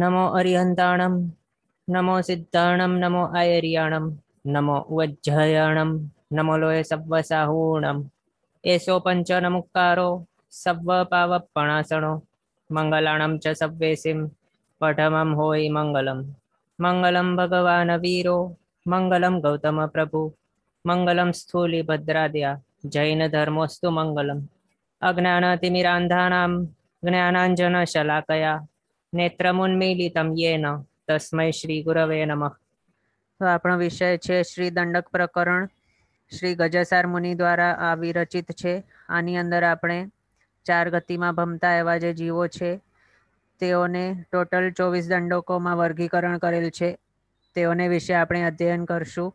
નમો અરિહંતાણમ નમો સિદ્ધાણમ નમો આયર્યાણમ નમો વજ્જયાણમ નમો લોય સવસાહૂણમ એસો પંચ નમુકારો serve પાવ પણાસણો મંગલાણમ ચ સવ્વેસિમ પઢમમ હોય મંગલમ મંગલમ ભગવાન વીરો મંગલમ ગૌતમ પ્રભુ મંગલમ સ્થૂલી ભદ્રાદ્યા જૈન ધર્મોસ્તુ મંગલમ અજ્ઞાનતિમિરાંધાનામ જ્ઞાનાંજન શલાકયા નેત્રમુન્મીલિતમ યેન તસ્મય શ્રી ગુરવે નમઃ તો આપણો વિષય છે શ્રી દંડક પ્રકરણ શ્રી ગજસાર મુનિ દ્વારા આ વિરચિત છે આની અંદર આપણે ચાર ગતિમાં ભમતા એવા જે જીવો છે તેઓને ટોટલ ચોવીસ દંડકોમાં વર્ગીકરણ કરેલ છે તેઓને વિશે આપણે અધ્યયન કરશું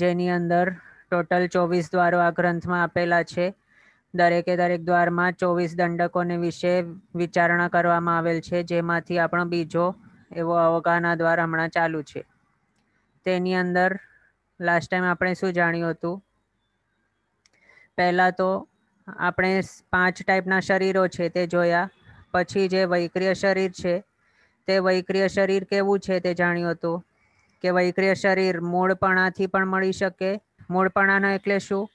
જેની અંદર ટોટલ ચોવીસ દ્વારો આ ગ્રંથમાં આપેલા છે દરેકે દરેક દ્વારમાં ચોવીસ દંડકોને વિશે વિચારણા કરવામાં આવેલ છે જેમાંથી આપણો બીજો એવો અવગાના દ્વાર હમણાં ચાલુ છે તેની અંદર લાસ્ટ ટાઈમ આપણે શું જાણ્યું હતું પહેલાં તો આપણે પાંચ ટાઈપના શરીરો છે તે જોયા પછી જે વૈક્રિય શરીર છે તે વૈક્રિય શરીર કેવું છે તે જાણ્યું હતું કે વૈક્રિય શરીર મૂળપણાથી પણ મળી શકે મૂળપણાનો એટલે શું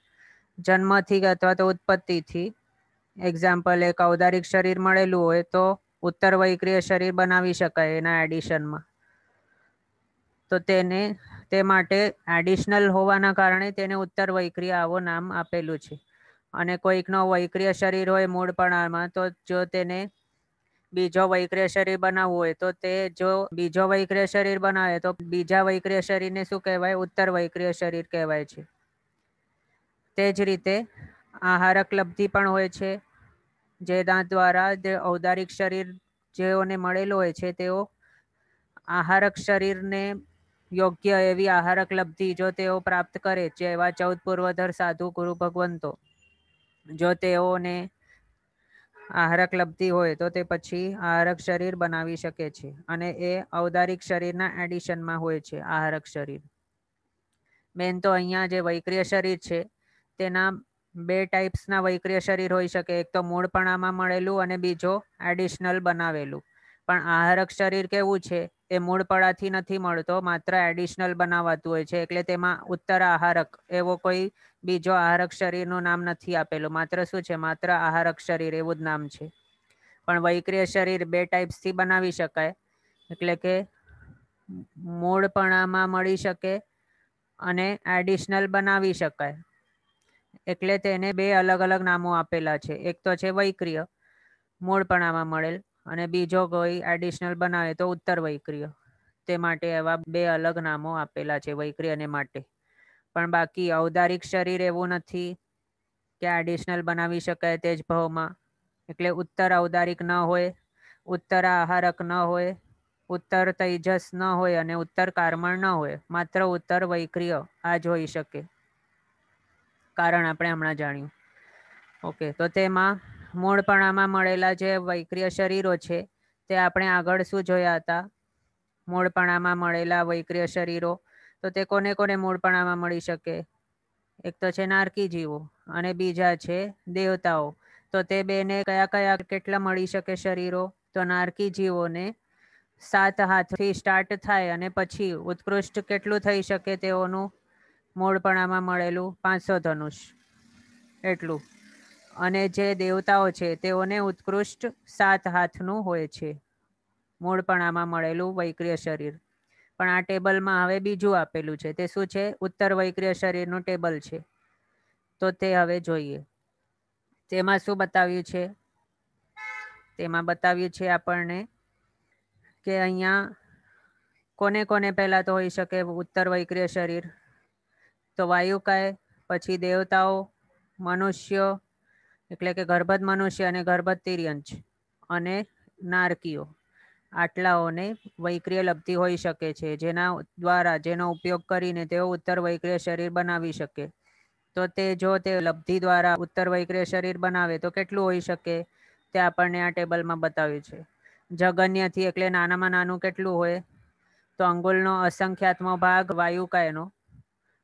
જન્મથી અથવા તો ઉત્પત્તિથી એક્ઝામ્પલ એક ઔદારિક શરીર મળેલું હોય તો ઉત્તર વૈક્રિય શરીર બનાવી શકાય એના એડિશનમાં તો તેને તે માટે એડિશનલ હોવાના કારણે તેને ઉત્તર વૈક્રિય આવો નામ આપેલું છે અને કોઈકનો વૈક્રિય શરીર હોય મૂળપણામાં તો જો તેને બીજો વૈક્રિય શરીર બનાવવું હોય તો તે જો બીજો વૈક્રિય શરીર બનાવે તો બીજા વૈક્રિય શરીરને શું કહેવાય ઉત્તર વૈક્રિય શરીર કહેવાય છે તે જ રીતે આહારક લબ્ધિ પણ હોય છે જે દાંત દ્વારા જે ઔદારિક શરીર જેઓને મળેલું હોય છે તેઓ આહારક શરીરને યોગ્ય એવી આહારક લબ્ધિ જો તેઓ પ્રાપ્ત કરે એવા ચૌદ પૂર્વધર સાધુ ગુરુ ભગવંતો જો તેઓને આહારક લબ્ધિ હોય તો તે પછી આહારક શરીર બનાવી શકે છે અને એ ઔદારિક શરીરના એડિશનમાં હોય છે આહારક શરીર મેન તો અહીંયા જે વૈક્રિય શરીર છે તેના બે ટાઈપ્સના વૈક્રિય શરીર હોઈ શકે એક તો મૂળપણામાં મળેલું અને બીજો એડિશનલ બનાવેલું પણ આહારક શરીર કેવું છે એ મૂળપણાથી નથી મળતો માત્ર એડિશનલ બનાવાતું હોય છે એટલે તેમાં ઉત્તર આહારક એવો કોઈ બીજો આહારક શરીરનું નામ નથી આપેલું માત્ર શું છે માત્ર આહારક શરીર એવું જ નામ છે પણ વૈક્રિય શરીર બે ટાઈપ્સથી બનાવી શકાય એટલે કે મૂળપણામાં મળી શકે અને એડિશનલ બનાવી શકાય એટલે તેને બે અલગ અલગ નામો આપેલા છે એક તો છે વૈક્રિય મૂળપણામાં મળેલ અને બીજો કોઈ એડિશનલ બનાવે તો ઉત્તર વૈક્રિય તે માટે એવા બે અલગ નામો આપેલા છે વૈક્રિયને માટે પણ બાકી ઔદારિક શરીર એવું નથી કે એડિશનલ બનાવી શકાય તે જ ભાવમાં એટલે ઉત્તર ઔદારિક ન હોય ઉત્તર આહારક ન હોય ઉત્તર તૈજસ ન હોય અને ઉત્તર કારમણ ન હોય માત્ર ઉત્તર વૈક્રિય આ જ હોઈ શકે કારણ આપણે હમણાં જાણ્યું ઓકે તો તેમાં મૂળપણામાં મળેલા જે વૈક્રિય શરીરો છે તે આપણે આગળ શું જોયા હતા મૂળપણામાં મળેલા વૈક્રિય શરીરો તો તે કોને કોને મૂળપણામાં મળી શકે એક તો છે નારકી જીવો અને બીજા છે દેવતાઓ તો તે બેને કયા કયા કેટલા મળી શકે શરીરો તો નારકી જીવોને સાત હાથથી સ્ટાર્ટ થાય અને પછી ઉત્કૃષ્ટ કેટલું થઈ શકે તેઓનું મૂળપણામાં મળેલું પાંચસો ધનુષ એટલું અને જે દેવતાઓ છે તેઓને ઉત્કૃષ્ટ સાત હાથનું હોય છે મૂળપણામાં મળેલું વૈક્રિય શરીર પણ આ ટેબલમાં હવે બીજું આપેલું છે તે શું છે ઉત્તર વૈક્રિય શરીરનું ટેબલ છે તો તે હવે જોઈએ તેમાં શું બતાવ્યું છે તેમાં બતાવ્યું છે આપણને કે અહીંયા કોને કોને પહેલાં તો હોઈ શકે ઉત્તર વૈક્રિય શરીર તો વાયુકાય પછી દેવતાઓ મનુષ્ય એટલે કે ગર્ભદ મનુષ્ય અને ગર્ભદ તિર્યંચ અને નારકીઓ આટલાઓને વૈક્રિય લબ્ધિ હોઈ શકે છે જેના દ્વારા જેનો ઉપયોગ કરીને તેઓ ઉત્તર વૈક્રિય શરીર બનાવી શકે તો તે જો તે લબ્ધિ દ્વારા ઉત્તર વૈક્રિય શરીર બનાવે તો કેટલું હોઈ શકે તે આપણને આ ટેબલમાં બતાવ્યું છે જગન્યથી એટલે નાનામાં નાનું કેટલું હોય તો અંગુલનો અસંખ્યાત્મો ભાગ વાયુકાયનો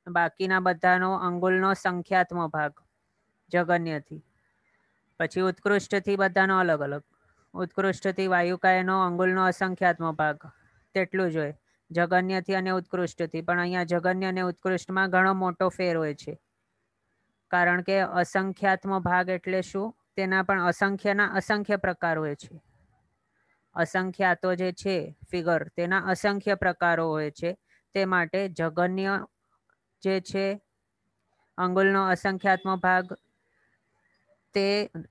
બાકીના બધાનો અંગુલનો સંખ્યાત્મક ભાગ જગન્યથી પછી ઉત્કૃષ્ટથી બધાનો અલગ અલગ ઉત્કૃષ્ટથી વાયુકાયનો અંગુલનો અસંખ્યાત્મક ભાગ તેટલું જ હોય જગન્યથી અને ઉત્કૃષ્ટથી પણ અહીંયા જગન્ય અને ઉત્કૃષ્ટમાં ઘણો મોટો ફેર હોય છે કારણ કે અસંખ્યાત્મક ભાગ એટલે શું તેના પણ અસંખ્યના અસંખ્ય પ્રકાર હોય છે અસંખ્યાતો જે છે ફિગર તેના અસંખ્ય પ્રકારો હોય છે તે માટે જગન્ય જે છે અંગુલનો અસંખ્યાત્મક ભાગ તે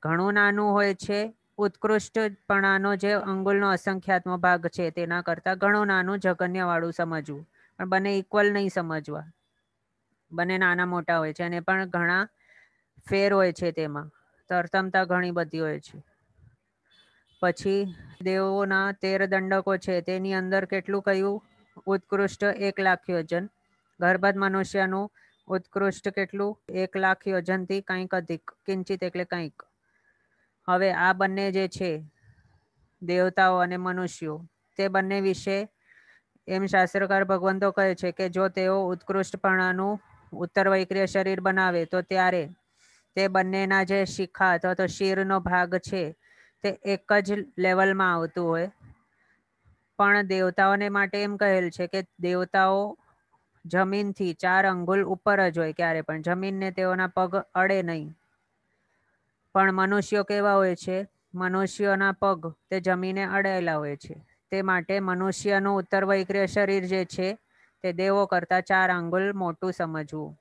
ઘણું નાનું હોય છે ઉત્કૃષ્ટપણાનો જે અંગુલનો અસંખ્યાત્મક ભાગ છે તેના કરતાં ઘણું નાનું જગન્યવાળું સમજવું પણ બંને ઇક્વલ નહીં સમજવા બંને નાના મોટા હોય છે અને પણ ઘણા ફેર હોય છે તેમાં તરતમતા ઘણી બધી હોય છે પછી દેવોના તેર દંડકો છે તેની અંદર કેટલું કયું ઉત્કૃષ્ટ એક લાખ યોજન ગર્ભદ મનુષ્યનું ઉત્કૃષ્ટ કેટલું એક લાખ યોજનથી કંઈક અધિક કિંચિત એટલે કંઈક હવે આ બંને જે છે દેવતાઓ અને મનુષ્યો તે બંને વિશે એમ શાસ્ત્રકાર ભગવંતો કહે છે કે જો તેઓ ઉત્કૃષ્ટપણાનું ઉત્તર વૈક્રિય શરીર બનાવે તો ત્યારે તે બંનેના જે શિખા અથવા તો શિરનો ભાગ છે તે એક જ લેવલમાં આવતું હોય પણ દેવતાઓને માટે એમ કહેલ છે કે દેવતાઓ જમીનથી ચાર અંગુલ ઉપર જ હોય ક્યારે પણ જમીનને તેઓના પગ અડે નહીં પણ મનુષ્યો કેવા હોય છે મનુષ્યોના પગ તે જમીને અડેલા હોય છે તે માટે મનુષ્યનું ઉત્તર વૈક્રિય શરીર જે છે તે દેવો કરતાં ચાર આંગુલ મોટું સમજવું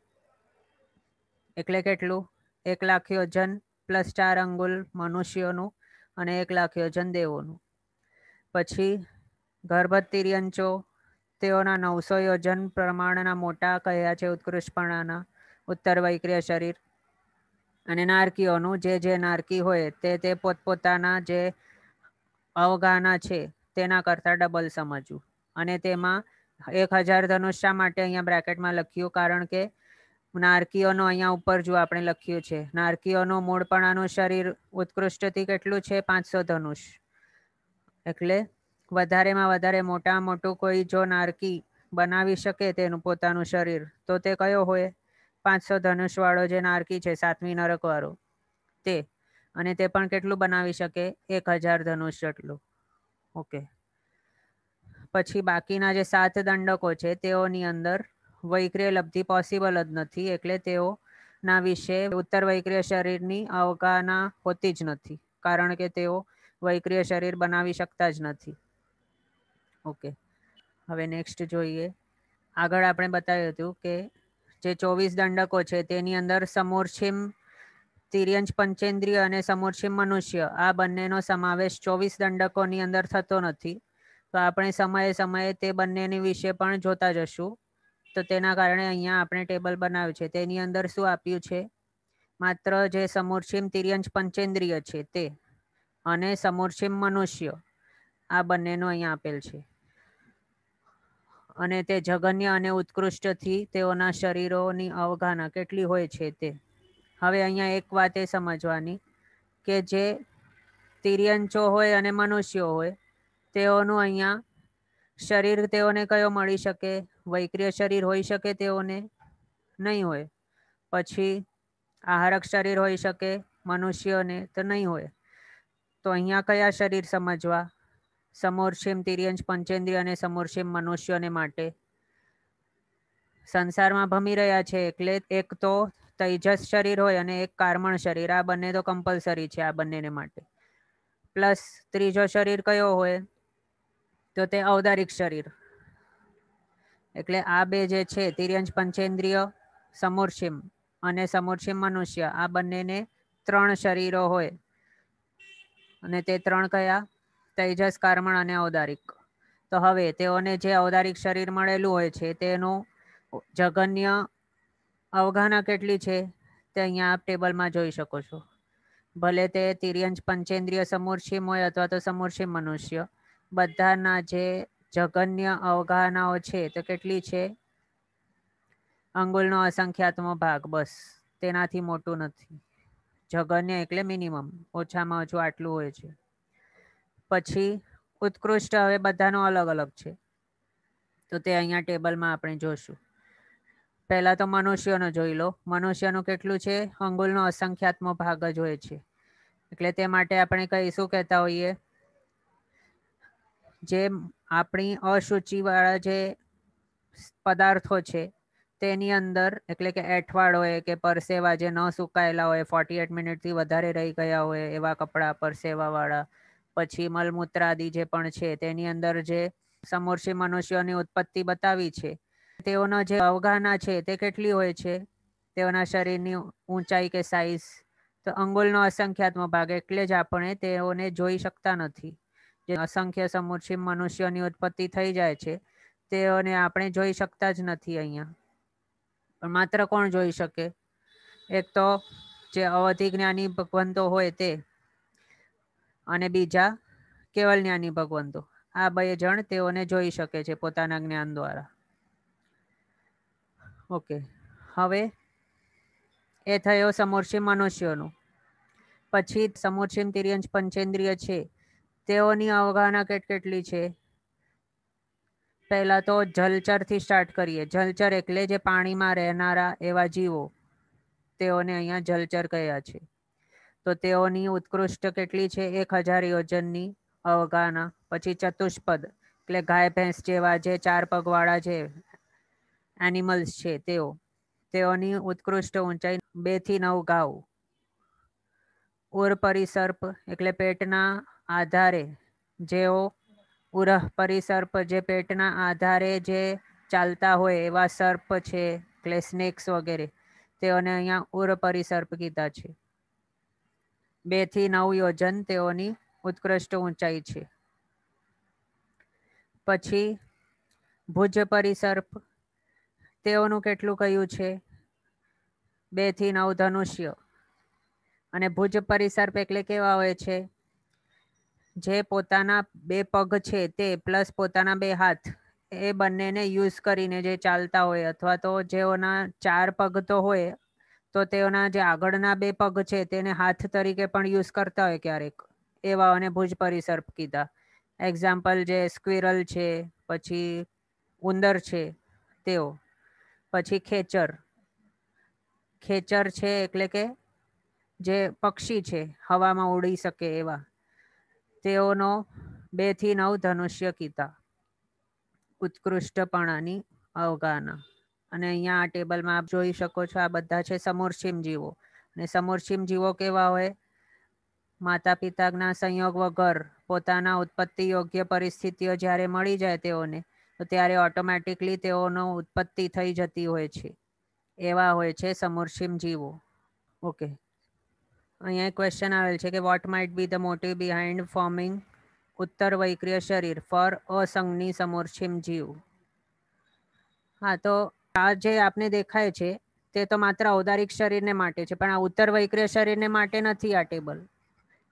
એટલે કેટલું એક લાખ યોજન પ્લસ ચાર આંગુલ મનુષ્યોનું અને એક લાખ યોજન દેવોનું પછી ગર્ભતિર્યંચો તેઓના નવસો યોજન પ્રમાણના મોટા કહ્યા છે ઉત્કૃષ્ટપણાના ઉત્તર વૈક્રિય શરીર અને નારકીઓનું જે જે નારકી હોય તે તે પોતપોતાના જે અવગાના છે તેના કરતાં ડબલ સમજવું અને તેમાં એક હજાર ધનુષ શા માટે અહીંયા બ્રેકેટમાં લખ્યું કારણ કે નારકીઓનો અહીંયા ઉપર જો આપણે લખ્યું છે નારકીઓનો મૂળપણાનું શરીર ઉત્કૃષ્ટથી કેટલું છે પાંચસો ધનુષ એટલે વધારેમાં વધારે મોટા મોટું કોઈ જો નારકી બનાવી શકે તેનું પોતાનું શરીર તો તે કયો હોય પાંચસો ધનુષ વાળો જે નારકી છે સાતમી નરક વાળો તે અને તે પણ કેટલું બનાવી શકે એક હજાર ધનુષ જેટલું ઓકે પછી બાકીના જે સાત દંડકો છે તેઓની અંદર વૈક્રિય લબ્ધિ પોસિબલ જ નથી એટલે તેઓ ના વિશે ઉત્તર વૈક્રિય શરીરની અવગાહના હોતી જ નથી કારણ કે તેઓ વૈક્રિય શરીર બનાવી શકતા જ નથી ઓકે હવે નેક્સ્ટ જોઈએ આગળ આપણે બતાવ્યું હતું કે જે ચોવીસ દંડકો છે તેની અંદર સમોરછિમ તિર્યંજ પંચેન્દ્રિય અને સમોરછિમ મનુષ્ય આ બંનેનો સમાવેશ ચોવીસ દંડકોની અંદર થતો નથી તો આપણે સમયે સમયે તે બંનેની વિશે પણ જોતા જશું તો તેના કારણે અહીંયા આપણે ટેબલ બનાવ્યું છે તેની અંદર શું આપ્યું છે માત્ર જે સમોરછિમ તિર્યંજ પંચેન્દ્રિય છે તે અને સમોરછિમ મનુષ્ય આ બંનેનો અહીંયા આપેલ છે અને તે જગન્ય અને ઉત્કૃષ્ટથી તેઓના શરીરોની અવગણના કેટલી હોય છે તે હવે અહીંયા એક વાત એ સમજવાની કે જે તિર્યંચો હોય અને મનુષ્યો હોય તેઓનું અહીંયા શરીર તેઓને કયો મળી શકે વૈક્રિય શરીર હોઈ શકે તેઓને નહીં હોય પછી આહારક શરીર હોઈ શકે મનુષ્યોને તો નહીં હોય તો અહીંયા કયા શરીર સમજવા સમોરક્ષેમ તિર્યંશ પંચેન્દ્રિય અને સમોરક્ષેમ મનુષ્યોને માટે સંસારમાં ભમી રહ્યા છે એટલે એક તો તૈજસ શરીર હોય અને એક કાર્મણ શરીર આ બંને તો કમ્પલસરી છે આ બંનેને માટે પ્લસ ત્રીજો શરીર કયો હોય તો તે ઔદારિક શરીર એટલે આ બે જે છે તિર્યંશ પંચેન્દ્રિય સમોરશિમ અને સમોરશિમ મનુષ્ય આ બંનેને ત્રણ શરીરો હોય અને તે ત્રણ કયા તેજસ કર્મણ અને ઔદારિક તો હવે તેઓને જે ઔદારિક શરીર મળેલું હોય છે તેનું જઘન્ય અવગણના કેટલી છે તે અહીંયા આપ ટેબલમાં જોઈ શકો છો ભલે તે તિર્યંજ પંચેન્દ્રિય સમૂર્છિમ હોય અથવા તો સમૂર્છિમ મનુષ્ય બધાના જે જઘન્ય અવગણનાઓ છે તે કેટલી છે અંગુલનો અસંખ્યાત્મો ભાગ બસ તેનાથી મોટું નથી જઘન્ય એટલે મિનિમમ ઓછામાં ઓછું આટલું હોય છે પછી ઉત્કૃષ્ટ હવે બધાનો અલગ અલગ છે તો તે અહીંયા ટેબલમાં આપણે જોશું પહેલા તો મનુષ્યનો જોઈ લો મનુષ્યનું કેટલું છે અંગુલનો અસંખ્યાત્મો ભાગ જ હોય છે એટલે તે માટે આપણે કઈ કહેતા હોઈએ જે આપણી અશુચિવાળા જે પદાર્થો છે તેની અંદર એટલે કે એઠવાડ હોય કે પરસેવા જે ન સુકાયેલા હોય ફોર્ટી એટ મિનિટથી વધારે રહી ગયા હોય એવા કપડાં પરસેવાવાળા પછી મલમૂત્રાદિ જે પણ છે તેની અંદર જે સમોર્ષી મનુષ્યોની ઉત્પત્તિ બતાવી છે તેઓનો જે અવઘાના છે તે કેટલી હોય છે તેઓના શરીરની ઊંચાઈ કે સાઈઝ તો અંગુલનો અસંખ્યાત્મ ભાગ એટલે જ આપણે તેઓને જોઈ શકતા નથી જે અસંખ્ય સમૂર્છી મનુષ્યોની ઉત્પત્તિ થઈ જાય છે તેઓને આપણે જોઈ શકતા જ નથી અહીંયા પણ માત્ર કોણ જોઈ શકે એક તો જે અવધિ જ્ઞાની ભગવંતો હોય તે અને બીજા કેવલ જ્ઞાની ભગવંતો આ બે જણ તેઓને જોઈ શકે છે પોતાના જ્ઞાન દ્વારા ઓકે હવે એ થયો સમોરશી મનુષ્યોનું પછી સમોરશીમ તિર્યંશ પંચેન્દ્રિય છે તેઓની અવગણના કેટકેટલી છે પહેલા તો જલચરથી સ્ટાર્ટ કરીએ જલચર એટલે જે પાણીમાં રહેનારા એવા જીવો તેઓને અહીંયા જલચર કહ્યા છે તો તેઓની ઉત્કૃષ્ટ કેટલી છે એક હજાર યોજનની અવગાના પછી ચતુષ્પદ એટલે ગાય ભેંસ જેવા જે ચાર પગવાળા જે એનિમલ્સ છે તેઓ તેઓની ઉત્કૃષ્ટ ઊંચાઈ બે થી નવ ગાઉ ઉર પરિસર્પ એટલે પેટના આધારે જેઓ ઉરહ પરિસર્પ જે પેટના આધારે જે ચાલતા હોય એવા સર્પ છે એટલે સ્નેક્સ વગેરે તેઓને અહીંયા ઉર પરિસર્પ કીધા છે બે થી નવ યોજન તેઓની ઉત્કૃષ્ટ ઊંચાઈ છે પછી ભુજ પરિસર્પ તેઓનું કેટલું કહ્યું છે બે થી નવ ધનુષ્ય અને ભુજ પરિસર્પ એટલે કેવા હોય છે જે પોતાના બે પગ છે તે પ્લસ પોતાના બે હાથ એ બંનેને યુઝ કરીને જે ચાલતા હોય અથવા તો જેઓના ચાર પગ તો હોય તો તેઓના જે આગળના બે પગ છે તેને હાથ તરીકે પણ યુઝ કરતા હોય ક્યારેક એવા અને ભુજ પરિસર્પ કીધા એક્ઝામ્પલ જે સ્ક્વિરલ છે પછી ઉંદર છે તેઓ પછી ખેચર ખેચર છે એટલે કે જે પક્ષી છે હવામાં ઉડી શકે એવા તેઓનો બે થી નવ ધનુષ્ય કીધા ઉત્કૃષ્ટપણાની અવગાહના અને અહીંયા આ ટેબલમાં આપ જોઈ શકો છો આ બધા છે સમોરછીમ જીવો અને સમોરછિમ જીવો કેવા હોય માતા પિતાના સંયોગ વગર પોતાના ઉત્પત્તિ યોગ્ય પરિસ્થિતિઓ જ્યારે મળી જાય તેઓને તો ત્યારે ઓટોમેટિકલી તેઓનો ઉત્પત્તિ થઈ જતી હોય છે એવા હોય છે સમોરછીમ જીવો ઓકે અહીંયા ક્વેશ્ચન આવેલ છે કે what might be the motive behind forming ઉત્તર વૈક્રિય શરીર ફોર અસંગની સમોરછીમ જીવ હા તો આ જે આપને દેખાય છે તે તો માત્ર ઔદારિક શરીરને માટે છે પણ આ ઉત્તર વૈક્રિય શરીરને માટે નથી આ ટેબલ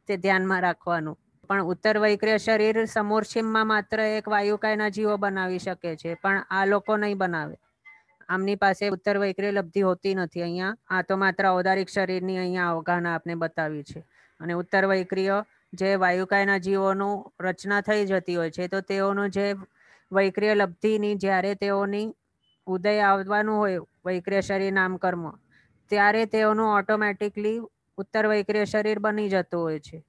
તે ધ્યાનમાં રાખવાનું પણ ઉત્તર વૈક્રિય શરીર સમોરછિમમાં માત્ર એક વાયુકાયના જીવો બનાવી શકે છે પણ આ લોકો નહીં બનાવે આમની પાસે ઉત્તર વૈક્રિય લબ્ધિ હોતી નથી અહીંયા આ તો માત્ર ઔદારિક શરીરની અહીંયા અવગણના આપને બતાવી છે અને ઉત્તર વૈક્રિય જે વાયુકાયના જીવોનું રચના થઈ જતી હોય છે તો તેઓનું જે વૈક્રિય લબ્ધિની જ્યારે તેઓની ઉદય આવવાનું હોય વૈક્રેશરી નામ કર્મ ત્યારે તેઓનું ઓટોમેટિકલી ઉત્તર વૈક્રિય શરીર બની જતું હોય છે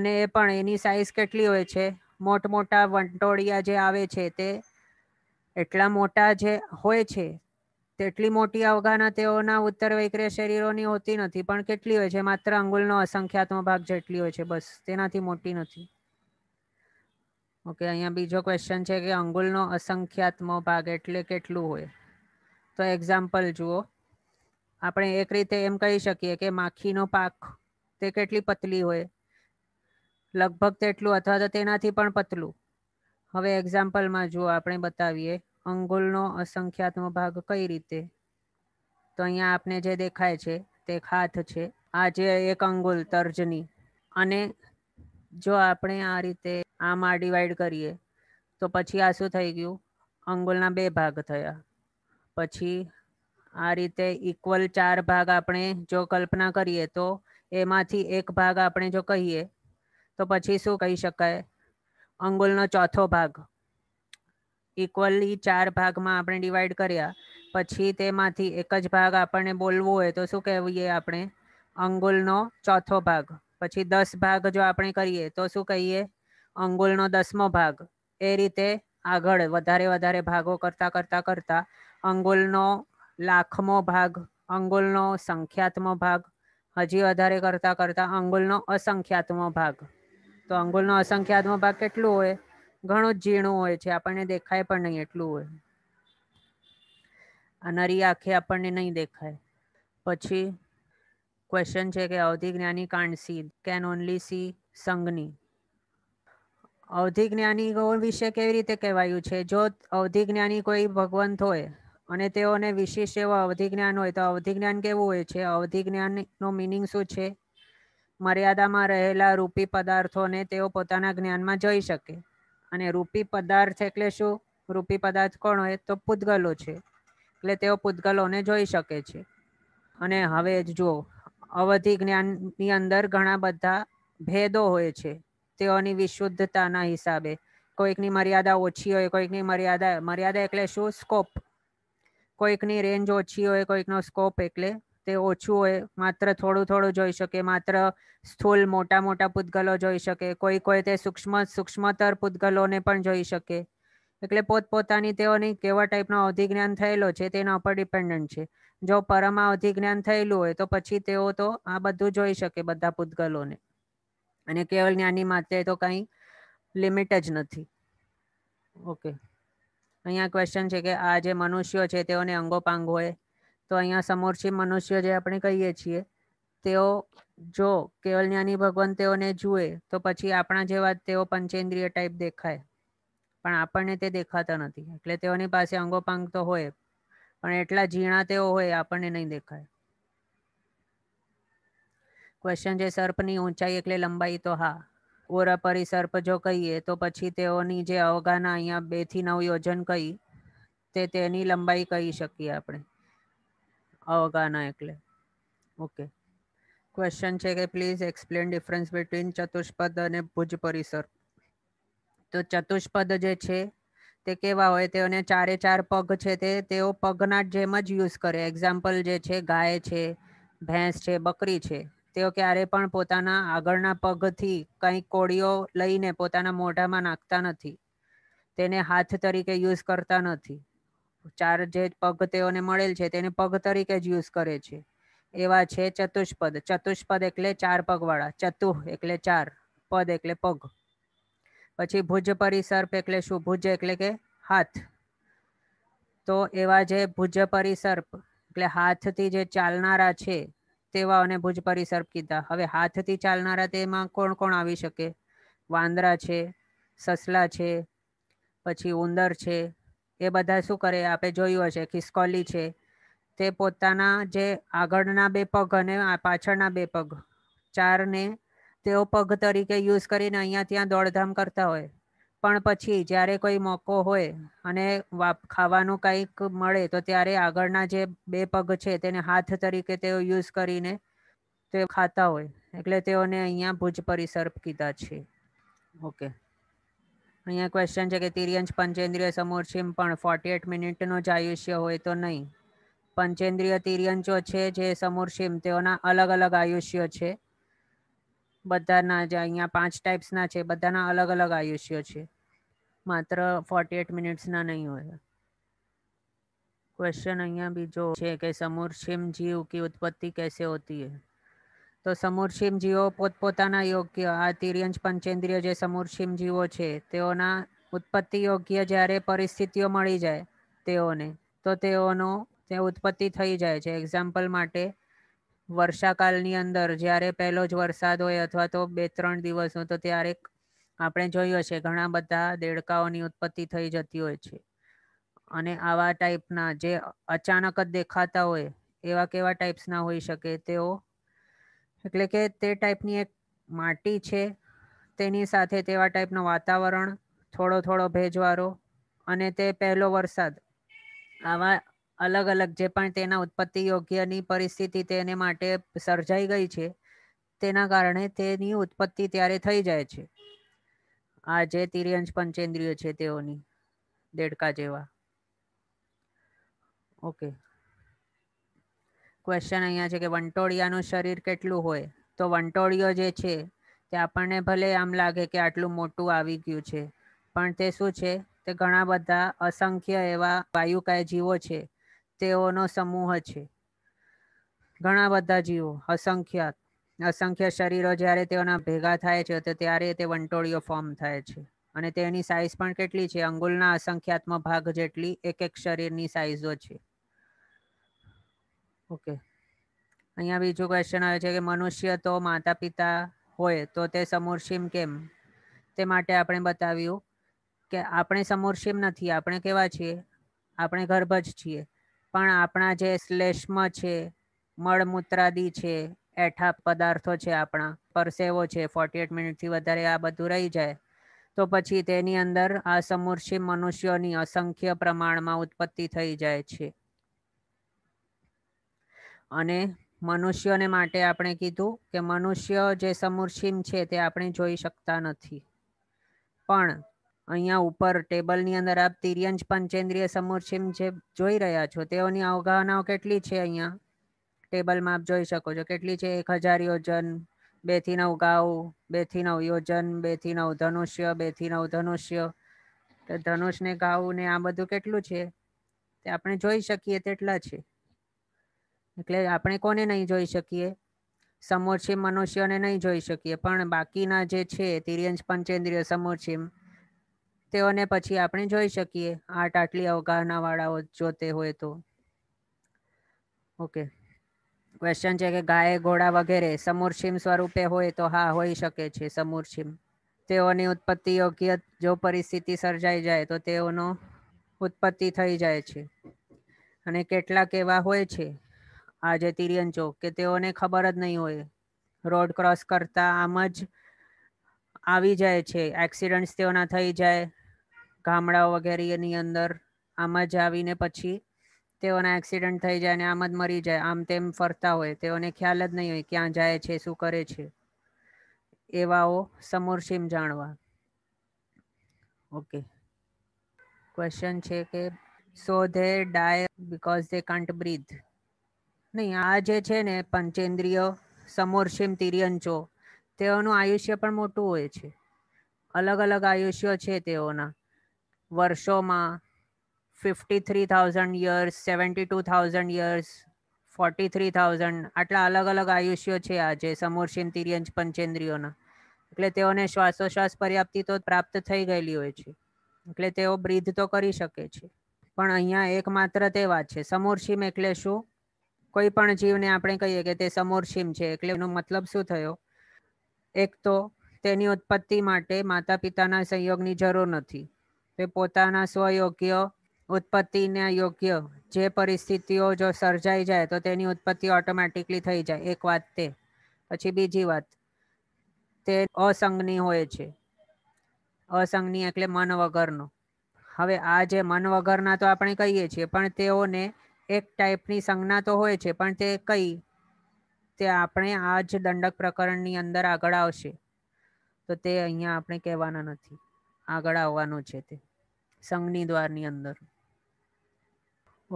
અને એ પણ એની સાઇઝ કેટલી હોય છે મોટમોટા વંટોળિયા જે આવે છે તે એટલા મોટા જે હોય છે તેટલી મોટી અવગાના તેઓના ઉત્તર વૈક્રિય શરીરોની હોતી નથી પણ કેટલી હોય છે માત્ર અંગુલનો અસંખ્યાત્મક ભાગ જેટલી હોય છે બસ તેનાથી મોટી નથી ઓકે અહીંયા બીજો ક્વેશ્ચન છે કે અંગુલનો અસંખ્યાત્મક ભાગ એટલે કેટલું હોય તો એક્ઝામ્પલ જુઓ આપણે એક રીતે એમ કહી શકીએ કે માખીનો પાક તે કેટલી પતલી હોય લગભગ તેટલું અથવા તો તેનાથી પણ પતલું હવે એક્ઝામ્પલમાં જુઓ આપણે બતાવીએ અંગુલનો અસંખ્યાતનો ભાગ કઈ રીતે તો અહીંયા આપને જે દેખાય છે તે ખાથ છે આ જે એક અંગુલ તર્જની અને જો આપણે આ રીતે આમાં ડિવાઈડ કરીએ તો પછી આ શું થઈ ગયું અંગુલના બે ભાગ થયા પછી આ રીતે ઇક્વલ ચાર ભાગ આપણે જો કલ્પના કરીએ તો એમાંથી એક ભાગ આપણે જો કહીએ તો પછી શું કહી શકાય અંગુલનો ચોથો ભાગ ઇક્વલી ચાર ભાગમાં આપણે ડિવાઈડ કર્યા પછી તેમાંથી એક જ ભાગ આપણને બોલવો હોય તો શું કહીએ આપણે અંગુલનો ચોથો ભાગ પછી દસ ભાગ જો આપણે કરીએ તો શું કહીએ અંગુલનો દસમો ભાગ એ રીતે આગળ વધારે વધારે ભાગો કરતા કરતા કરતા અંગુલનો લાખમો ભાગ અંગુલનો સંખ્યાતમો ભાગ હજી વધારે કરતા કરતા અંગુલનો અસંખ્યાતમો ભાગ તો અંગુલનો અસંખ્યાત્મો ભાગ કેટલું હોય ઘણું જ ઝીણું હોય છે આપણને દેખાય પણ નહીં એટલું હોય આ આંખે આપણને નહીં દેખાય પછી ક્વેશ્ચન છે કે અવધિ જ્ઞાની કાંડ સી કેન ઓનલી સી સંઘની અવધિ જ્ઞાની વિશે કેવી રીતે કહેવાયું છે જો અવધિ જ્ઞાની કોઈ ભગવંત હોય અને તેઓને વિશેષ એવા અવધિ જ્ઞાન હોય તો અવધિ જ્ઞાન કેવું હોય છે અવધિ જ્ઞાનનો મિનિંગ શું છે મર્યાદામાં રહેલા રૂપી પદાર્થોને તેઓ પોતાના જ્ઞાનમાં જોઈ શકે અને રૂપી પદાર્થ એટલે શું રૂપી પદાર્થ કોણ હોય તો પૂતગલો છે એટલે તેઓ પૂતગલોને જોઈ શકે છે અને હવે જો અવધિ જ્ઞાનની અંદર ઘણા બધા ભેદો હોય છે તેઓની વિશુદ્ધતાના હિસાબે કોઈકની મર્યાદા ઓછી હોય કોઈકની મર્યાદા મર્યાદા એટલે શું સ્કોપ કોઈકની રેન્જ ઓછી હોય કોઈકનો સ્કોપ એટલે તે ઓછું હોય માત્ર થોડું થોડું જોઈ શકે માત્ર સ્થૂલ મોટા મોટા પૂતગલો જોઈ શકે કોઈ કોઈ તે સૂક્ષ્મ સૂક્ષ્મતર પૂતગલોને પણ જોઈ શકે એટલે પોતપોતાની તેઓની કેવા ટાઈપનો અધિજ્ઞાન થયેલો છે તેના ઉપર ડિપેન્ડન્ટ છે જો પરમા અધિજ્ઞાન થયેલું હોય તો પછી તેઓ તો આ બધું જોઈ શકે બધા પૂતગલોને અને કેવલ જ્ઞાની માટે તો કંઈ લિમિટ જ નથી ઓકે અહીંયા ક્વેશ્ચન છે કે આ જે મનુષ્યો છે તેઓને અંગોપાંગ હોય તો અહીંયા સમોરશી મનુષ્યો જે આપણે કહીએ છીએ તેઓ જો કેવલ જ્ઞાની ભગવાન તેઓને જુએ તો પછી આપણા જેવા તેઓ પંચેન્દ્રિય ટાઈપ દેખાય પણ આપણને તે દેખાતા નથી એટલે તેઓની પાસે અંગોપાંગ તો હોય પણ એટલા ઝીણા તેઓ હોય આપણને નહીં દેખાય ક્વેશ્ચન છે સર્પની ઊંચાઈ એટલે લંબાઈ તો હા ઓરા પરિસર્પ જો કહીએ તો પછી તેઓની જે અવગાના અહીંયા બે થી નવ યોજન કહી તે તેની લંબાઈ કહી શકીએ આપણે અવગાના એટલે ઓકે ક્વેશ્ચન છે કે પ્લીઝ એક્સપ્લેન ડિફરન્સ બિટવીન ચતુષ્પદ અને ભુજ પરિસર તો ચતુષ્પદ જે છે તે કેવા હોય તેઓને ચારે ચાર પગ છે તે તેઓ પગના જેમ જ યુઝ કરે એક્ઝામ્પલ જે છે ગાય છે ભેંસ છે બકરી છે તેઓ ક્યારે પણ પોતાના આગળના પગથી કંઈક કોળીઓ લઈને પોતાના મોઢામાં નાખતા નથી તેને હાથ તરીકે યુઝ કરતા નથી ચાર જે પગ તેઓને મળેલ છે તેને પગ તરીકે જ યુઝ કરે છે એવા છે ચતુષ્પદ ચતુષ્પદ એટલે ચાર પગવાળા ચતુઃ એટલે ચાર પદ એટલે પગ પછી ભુજ પરિસર્પ એટલે શું ભુજ એટલે કે હાથ તો એવા જે ભુજ પરિસર્પ એટલે હાથથી જે ચાલનારા છે તેવા અને ભુજ પરિસર્પ કીધા હવે હાથથી ચાલનારા તેમાં કોણ કોણ આવી શકે વાંદરા છે સસલા છે પછી ઉંદર છે એ બધા શું કરે આપણે જોયું હશે ખિસકોલી છે તે પોતાના જે આગળના બે પગ અને પાછળના બે પગ ચારને તેઓ પગ તરીકે યુઝ કરીને અહીંયા ત્યાં દોડધામ કરતા હોય પણ પછી જ્યારે કોઈ મોકો હોય અને ખાવાનું કંઈક મળે તો ત્યારે આગળના જે બે પગ છે તેને હાથ તરીકે તેઓ યુઝ કરીને તે ખાતા હોય એટલે તેઓને અહીંયા ભુજ પરિસર કીધા છે ઓકે અહીંયા ક્વેશ્ચન છે કે તિર્યંશ પંચેન્દ્રિય સમૂરછિમ પણ ફોર્ટી એટ મિનિટનો જ આયુષ્ય હોય તો નહીં પંચેન્દ્રિય તિર્યંચો છે જે સમૂરછિમ તેઓના અલગ અલગ આયુષ્ય છે બધાના જે અહીંયા પાંચ ટાઈપ્સના છે બધાના અલગ અલગ આયુષ્યો છે માત્ર ફોર્ટી એટ મિનિટ્સના નહીં હોય ક્વેશ્ચન અહીંયા બીજો છે કે સમૂરક્ષિમ જીવ કી ઉત્પત્તિ કેસે હોતી હૈ તો સમૂરક્ષિમ જીવો પોતપોતાના યોગ્ય આ તિર્યંજ પંચેન્દ્રિય જે સમૂરક્ષિમ જીવો છે તેઓના ઉત્પત્તિ યોગ્ય જ્યારે પરિસ્થિતિઓ મળી જાય તેઓને તો તેઓનો તે ઉત્પત્તિ થઈ જાય છે એક્ઝામ્પલ માટે વર્ષાકાલની અંદર જ્યારે પહેલો જ વરસાદ હોય અથવા તો બે ત્રણ દિવસનો તો ત્યારે આપણે જોયું હશે ઘણા બધા દેડકાઓની ઉત્પત્તિ થઈ જતી હોય છે અને આવા ટાઈપના જે અચાનક જ દેખાતા હોય એવા કેવા ટાઈપ્સના હોઈ શકે તેઓ એટલે કે તે ટાઈપની એક માટી છે તેની સાથે તેવા ટાઈપનું વાતાવરણ થોડો થોડો ભેજવાળો અને તે પહેલો વરસાદ આવા અલગ અલગ જે પણ તેના ઉત્પત્તિ યોગ્યની પરિસ્થિતિ તેને માટે સર્જાઈ ગઈ છે તેના કારણે તેની ઉત્પત્તિ ત્યારે થઈ જાય છે આ જે તિર્યંશ પંચેન્દ્રિય છે તેઓની દેડકા જેવા ઓકે ક્વેશ્ચન અહીંયા છે કે વંટોળિયાનું શરીર કેટલું હોય તો વંટોળિયો જે છે તે આપણને ભલે આમ લાગે કે આટલું મોટું આવી ગયું છે પણ તે શું છે તે ઘણા બધા અસંખ્ય એવા વાયુકાય જીવો છે તેઓનો સમૂહ છે ઘણા બધા જીવો અસંખ્યાત અસંખ્ય શરીરો જ્યારે તેઓના ભેગા થાય છે તો ત્યારે તે વંટોળીઓ ફોર્મ થાય છે અને તેની સાઇઝ પણ કેટલી છે અંગુલના અસંખ્યાત્મ ભાગ જેટલી એક એક શરીરની સાઇઝો છે ઓકે અહીંયા બીજો ક્વેશ્ચન આવે છે કે મનુષ્ય તો માતા પિતા હોય તો તે સમૂરશીમ કેમ તે માટે આપણે બતાવ્યું કે આપણે સમૂરશીમ નથી આપણે કેવા છીએ આપણે ગર્ભજ છીએ પણ આપણા જે શ્લેષ્મ છે મળમૂત્રાદી છે એઠા પદાર્થો છે આપણા પરસેવો છે ફોર્ટી એટ મિનિટથી વધારે આ બધું રહી જાય તો પછી તેની અંદર આ સમૂર્ષિ મનુષ્યોની અસંખ્ય પ્રમાણમાં ઉત્પત્તિ થઈ જાય છે અને મનુષ્યોને માટે આપણે કીધું કે મનુષ્ય જે સમૂર્છિમ છે તે આપણે જોઈ શકતા નથી પણ અહીંયા ઉપર ટેબલની અંદર આપ તિર્યંજ પંચેન્દ્રિય સમૂરછિમ જે જોઈ રહ્યા છો તેઓની અવગાહનાઓ કેટલી છે અહીંયા ટેબલમાં આપ જોઈ શકો છો કેટલી છે એક હજાર યોજન બે થી નવ ગાઉ બે થી નવ યોજન બે થી નવ ધનુષ્ય બે થી નવ ધનુષ્ય તો ધનુષ ને ગાઉ ને આ બધું કેટલું છે તે આપણે જોઈ શકીએ તેટલા છે એટલે આપણે કોને નહીં જોઈ શકીએ સમોરછિમ મનુષ્યને નહીં જોઈ શકીએ પણ બાકીના જે છે તિર્યંશ પંચેન્દ્રિય સમોરછિમ તેઓને પછી આપણે જોઈ શકીએ આઠ આટલી અવગણનાવાળાઓ જો તે હોય તો ઓકે ક્વેશ્ચન છે કે ગાય ઘોડા વગેરે સમૂરછીમ સ્વરૂપે હોય તો હા હોઈ શકે છે સમૂરછીમ તેઓની ઉત્પત્તિ યોગ્ય જો પરિસ્થિતિ સર્જાઈ જાય તો તેઓનો ઉત્પત્તિ થઈ જાય છે અને કેટલાક એવા હોય છે આજે તિર્યંચો કે તેઓને ખબર જ નહીં હોય રોડ ક્રોસ કરતા આમ જ આવી જાય છે એક્સિડન્ટ્સ તેઓના થઈ જાય ગામડાઓ વગેરેની અંદર આમાં જ આવીને પછી તેઓના એક્સિડન્ટ થઈ જાય અને આમ જ મરી જાય આમ તેમ ફરતા હોય તેઓને ખ્યાલ જ નહીં હોય ક્યાં જાય છે શું કરે છે એવાઓ સમોરસીમ જાણવા ઓકે ક્વેશ્ચન છે કે so they die because they can't breathe નહીં આ જે છે ને પંચેન્દ્રિય સમોરસીમ તિર્યંચો તેઓનું આયુષ્ય પણ મોટું હોય છે અલગ અલગ આયુષ્યો છે તેઓના વર્ષોમાં fifty three thousand years seventy two thousand years forty three thousand આટલા અલગ અલગ આયુષ્યો છે આજે સમૂર શિંતિર્યંજ પંચેન્દ્રિયોના એટલે તેઓને શ્વાસોશ્વાસ પર્યાપ્તિ તો પ્રાપ્ત થઈ ગયેલી હોય છે એટલે તેઓ બ્રીધ તો કરી શકે છે પણ અહીંયા એકમાત્ર તે વાત છે સમૂરશીમ એટલે શું કોઈ પણ જીવને આપણે કહીએ કે તે સમૂરશીમ છે એટલે એનો મતલબ શું થયો એક તો તેની ઉત્પત્તિ માટે માતા પિતાના સંયોગની જરૂર નથી તે પોતાના સ્વયોગ્ય ઉત્પત્તિને યોગ્ય જે પરિસ્થિતિઓ જો સર્જાઈ જાય તો તેની ઉત્પત્તિ ઓટોમેટિકલી થઈ જાય એક વાત તે પછી બીજી વાત તે અસંગની હોય છે અસંગની એટલે મન વગરનો હવે આ જે મન વગરના તો આપણે કહીએ છીએ પણ તેઓને એક ટાઈપની સંજ્ઞા તો હોય છે પણ તે કઈ તે આપણે આ જ દંડક પ્રકરણની અંદર આગળ આવશે તો તે અહીંયા આપણે કહેવાના નથી આગળ આવવાનું છે તે સંઘની દ્વારની અંદર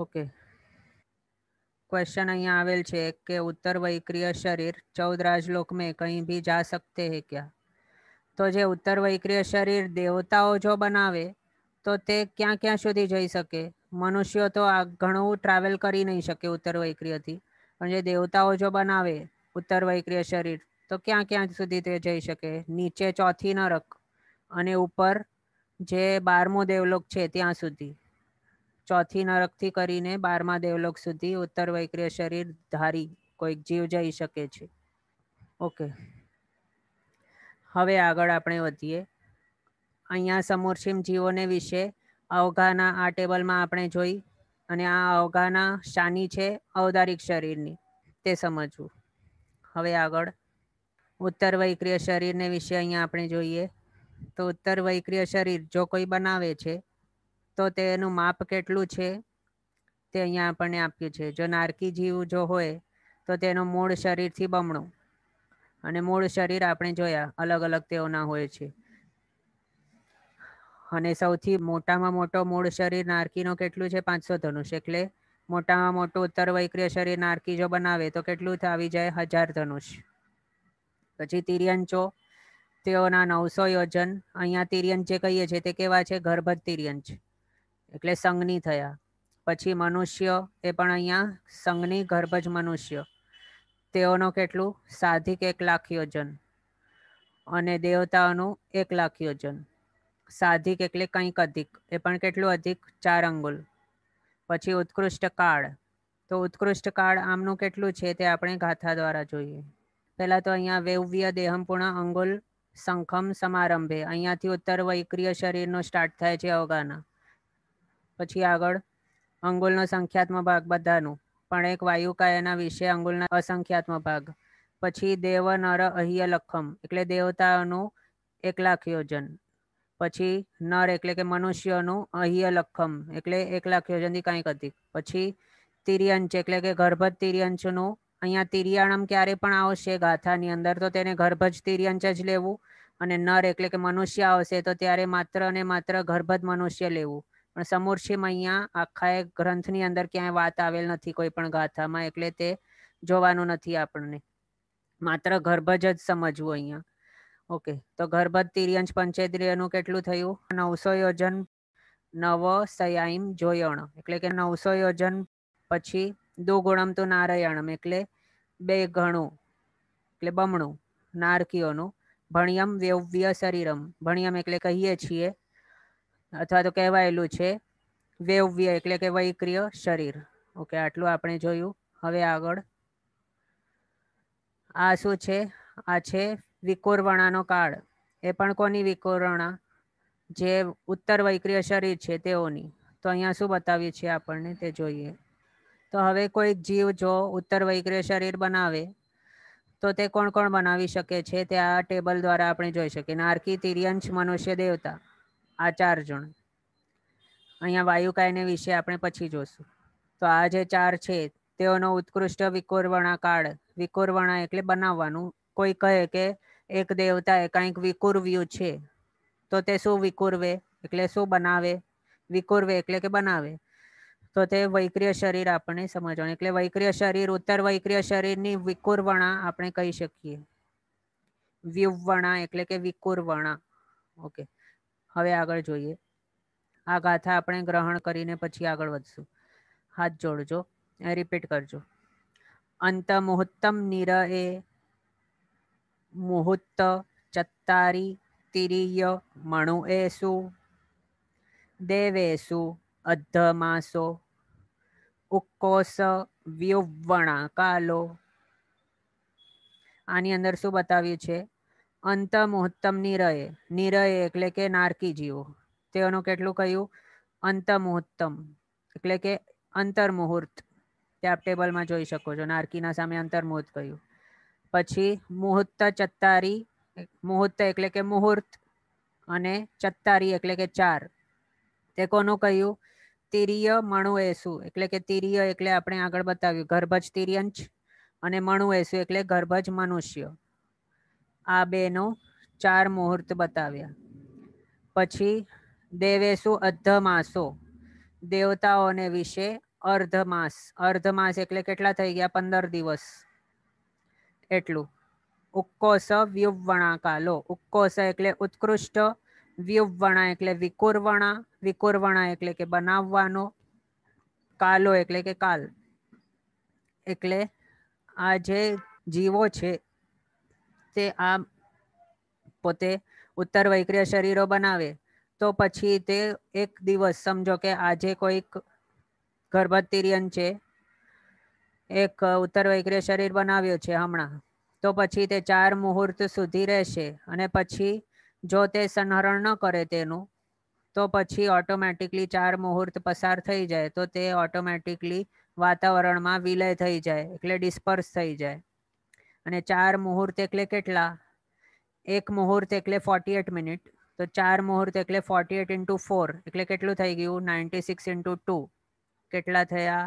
ઓકે ક્વેશ્ચન અહીંયા આવેલ છે કે ઉત્તર વૈક્રિય શરીર ચૌદ રાજલોક મેં કંઈ भी જા सकते હે क्या તો જે ઉત્તર વૈક્રિય શરીર દેવતાઓ જો બનાવે તો તે ક્યાં ક્યાં સુધી જઈ શકે મનુષ્યો તો આ ઘણું ટ્રાવેલ કરી નહીં શકે ઉત્તર વૈક્રિયથી પણ જે દેવતાઓ જો બનાવે ઉત્તર વૈક્રિય શરીર તો ક્યાં ક્યાં સુધી તે જઈ શકે નીચે ચોથી નરક અને ઉપર જે બારમો દેવલોક છે ત્યાં સુધી ચોથી નરકથી કરીને બારમા દેવલોક સુધી ઉત્તર વૈક્રિય શરીર ધારી કોઈક જીવ જઈ શકે છે ઓકે હવે આગળ આપણે વધીએ અહીંયા સમૂરસીમ જીવોને વિશે અવઘાના આ ટેબલમાં આપણે જોઈ અને આ અવઘાના શાની છે અવધારિક શરીરની તે સમજવું હવે આગળ ઉત્તર વૈક્રિય શરીરને વિશે અહીંયા આપણે જોઈએ તો ઉત્તર વૈક્રિય શરીર જો કોઈ બનાવે છે તો તેનું માપ કેટલું છે તે અહીંયા આપણને આપ્યું છે જો નારકી જીવ જો હોય તો તેનું મૂળ શરીરથી બમણું અને મૂળ શરીર આપણે જોયા અલગ અલગ તેઓના હોય છે અને સૌથી મોટામાં મોટો મૂળ શરીર નારકીનો કેટલું છે પાંચસો ધનુષ એટલે મોટામાં મોટું ઉત્તર વૈક્રિય શરીર નારકી જો બનાવે તો કેટલું આવી જાય હજાર ધનુષ પછી તિર્યંચો તેઓના નવસો યોજન અહીંયા તિર્યન જે કહીએ છીએ તે કેવા છે ગર્ભદ તિર્યન એટલે સંઘની થયા પછી મનુષ્ય એ પણ અહીંયા સંઘની ગર્ભજ મનુષ્ય તેઓનો કેટલું સાધિક એક લાખ યોજન અને દેવતાઓનું એક લાખ યોજન સાધિક એટલે કંઈક અધિક એ પણ કેટલું અધિક ચાર અંગુલ પછી ઉત્કૃષ્ટ કાળ તો ઉત્કૃષ્ટ કાળ આમનું કેટલું છે તે આપણે ગાથા દ્વારા જોઈએ પહેલાં તો અહીંયા વૈવ્ય દેહમપૂર્ણ અંગુલ સંખમ સમારંભે અહીંયાથી ઉત્તર વૈક્રિય શરીરનો સ્ટાર્ટ થાય છે અવગાના પછી આગળ અંગુલનો સંખ્યાત્મ ભાગ બધાનું પણ એક વાયુકાયાના વિશે અંગુલના અસંખ્યાત્મ ભાગ પછી દેવ નર અહિય લખમ એટલે દેવતાઓનું એક લાખ યોજન પછી નર એટલે કે મનુષ્યનું અહિય લખમ એટલે એક લાખ યોજનથી કંઈક હતી પછી તિર્યંચ એટલે કે ગર્ભ તિર્યંચનું અહીંયા તિરિયાણમ ક્યારે પણ આવશે ગાથાની અંદર તો તેને ગર્ભજ તિર્યંચ જ લેવું અને નર એટલે કે મનુષ્ય આવશે તો ત્યારે માત્ર અને માત્ર ગર્ભજ મનુષ્ય લેવું પણ સમૂર્છિમ અહીંયા આખા એક ગ્રંથની અંદર ક્યાંય વાત આવેલ નથી કોઈ પણ ગાથામાં એટલે તે જોવાનું નથી આપણને માત્ર ગર્ભજ જ સમજવું અહીંયા ઓકે તો ગર્ભજ તિર્યંચ પંચેન્દ્રિયનું કેટલું થયું નવસો યોજન નવ સયાઈમ જોયણ એટલે કે નવસો યોજન પછી દો ગુણમ તો નારાયણમ એટલે બે ગણું એટલે બમણું નારકીઓનું ભણિયમ વ્યવ્ય શરીરમ ભણિયમ એટલે કહીએ છીએ અથવા તો કહેવાયેલું છે વ્યવ્ય એટલે કે વૈક્રિય શરીર ઓકે આટલું આપણે જોયું હવે આગળ આ શું છે આ છે વિકોરવણાનો કાળ એ પણ કોની વિકોરવણા જે ઉત્તર વૈક્રિય શરીર છે તેઓની તો અહીંયા શું બતાવ્યું છે આપણને તે જોઈએ તો હવે કોઈક જીવ જો ઉત્તર વૈગ્રે શરીર બનાવે તો તે કોણ કોણ બનાવી શકે છે તે આ ટેબલ દ્વારા આપણે જોઈ શકીએ નારકી તિર્યંશ મનુષ્ય દેવતા આ ચાર જણ અહીંયા વાયુકાયને વિશે આપણે પછી જોશું તો આ જે ચાર છે તેઓનો ઉત્કૃષ્ટ વિકુરવણા કાળ વિકુરવણા એટલે બનાવવાનું કોઈ કહે કે એક દેવતાએ કંઈક વિકુરવ્યું છે તો તે શું વિકુરવે એટલે શું બનાવે વિકુરવે એટલે કે બનાવે તો તે વૈક્રિય શરીર આપણે સમજવાનું એટલે વૈક્રિય શરીર ઉત્તર વૈક્રિય શરીરની વિકુરવણા આપણે કહી શકીએ વ્યુવવણા એટલે કે વિકુરવણા ઓકે હવે આગળ જોઈએ આ ગાથા આપણે ગ્રહણ કરીને પછી આગળ વધશું હાથ જોડજો રિપીટ કરજો અંત મુહૂર્તમ નિર એ મુહૂર્ત ચત્તારી તિરિય મણુએસુ દેવેસુ માસો ઉક્કોસ વ્યુવણા કાલો આની અંદર શું બતાવ્યું છે અંત મુહત્તમ નિરય નિરય એટલે કે નારકી જીવો તેઓનું કેટલું કહ્યું અંત મુહત્તમ એટલે કે અંતર મુહૂર્ત તે ટેબલમાં જોઈ શકો છો નારકીના સામે અંતર મુહૂર્ત કહ્યું પછી મુહૂર્ત ચત્તારી મુહૂર્ત એટલે કે મુહૂર્ત અને ચત્તારી એટલે કે ચાર તે કોનું કહ્યું તિર્ય મણુએસુ એટલે કે તિર્ય એટલે આપણે આગળ બતાવ્યું ગર્ભજ તિર્યંચ અને મણુએસુ એટલે ગર્ભજ મનુષ્ય આ બેનો ચાર મુહૂર્ત બતાવ્યા પછી દેવેસુ અર્ધમાસો દેવતાઓને વિશે અર્ધ અર્ધમાસ અર્ધમાસ એટલે કેટલા થઈ ગયા પંદર દિવસ એટલું ઉક્કોસ વ્યુવણાકાલો ઉક્કોસ એટલે ઉત્કૃષ્ટ વ્યુવવણા એટલે વિકોરવણા વિકોરવણા એટલે કે બનાવવાનો કાલો એટલે કે કાલ એટલે આ જે જીવો છે તે આ પોતે ઉત્તર વૈક્રિય શરીરો બનાવે તો પછી તે એક દિવસ સમજો કે આજે કોઈક ગર્ભતિરિયન છે એક ઉત્તર વૈક્રિય શરીર બનાવ્યો છે હમણાં તો પછી તે ચાર મુહૂર્ત સુધી રહેશે અને પછી જો તે સંહરણ ન કરે તેનું તો પછી ઓટોમેટિકલી ચાર મુહૂર્ત પસાર થઈ જાય તો તે ઓટોમેટિકલી વાતાવરણમાં વિલય થઈ જાય એટલે ડિસ્પર્સ થઈ જાય અને ચાર મુહૂર્ત એટલે કેટલા એક મુહૂર્ત એટલે ફોર્ટી એટ મિનિટ તો ચાર મુહૂર્ત એટલે ફોર્ટી એટ ઇન્ટુ ફોર એટલે કેટલું થઈ ગયું નાઇન્ટી સિક્સ ઇન્ટુ ટુ કેટલા થયા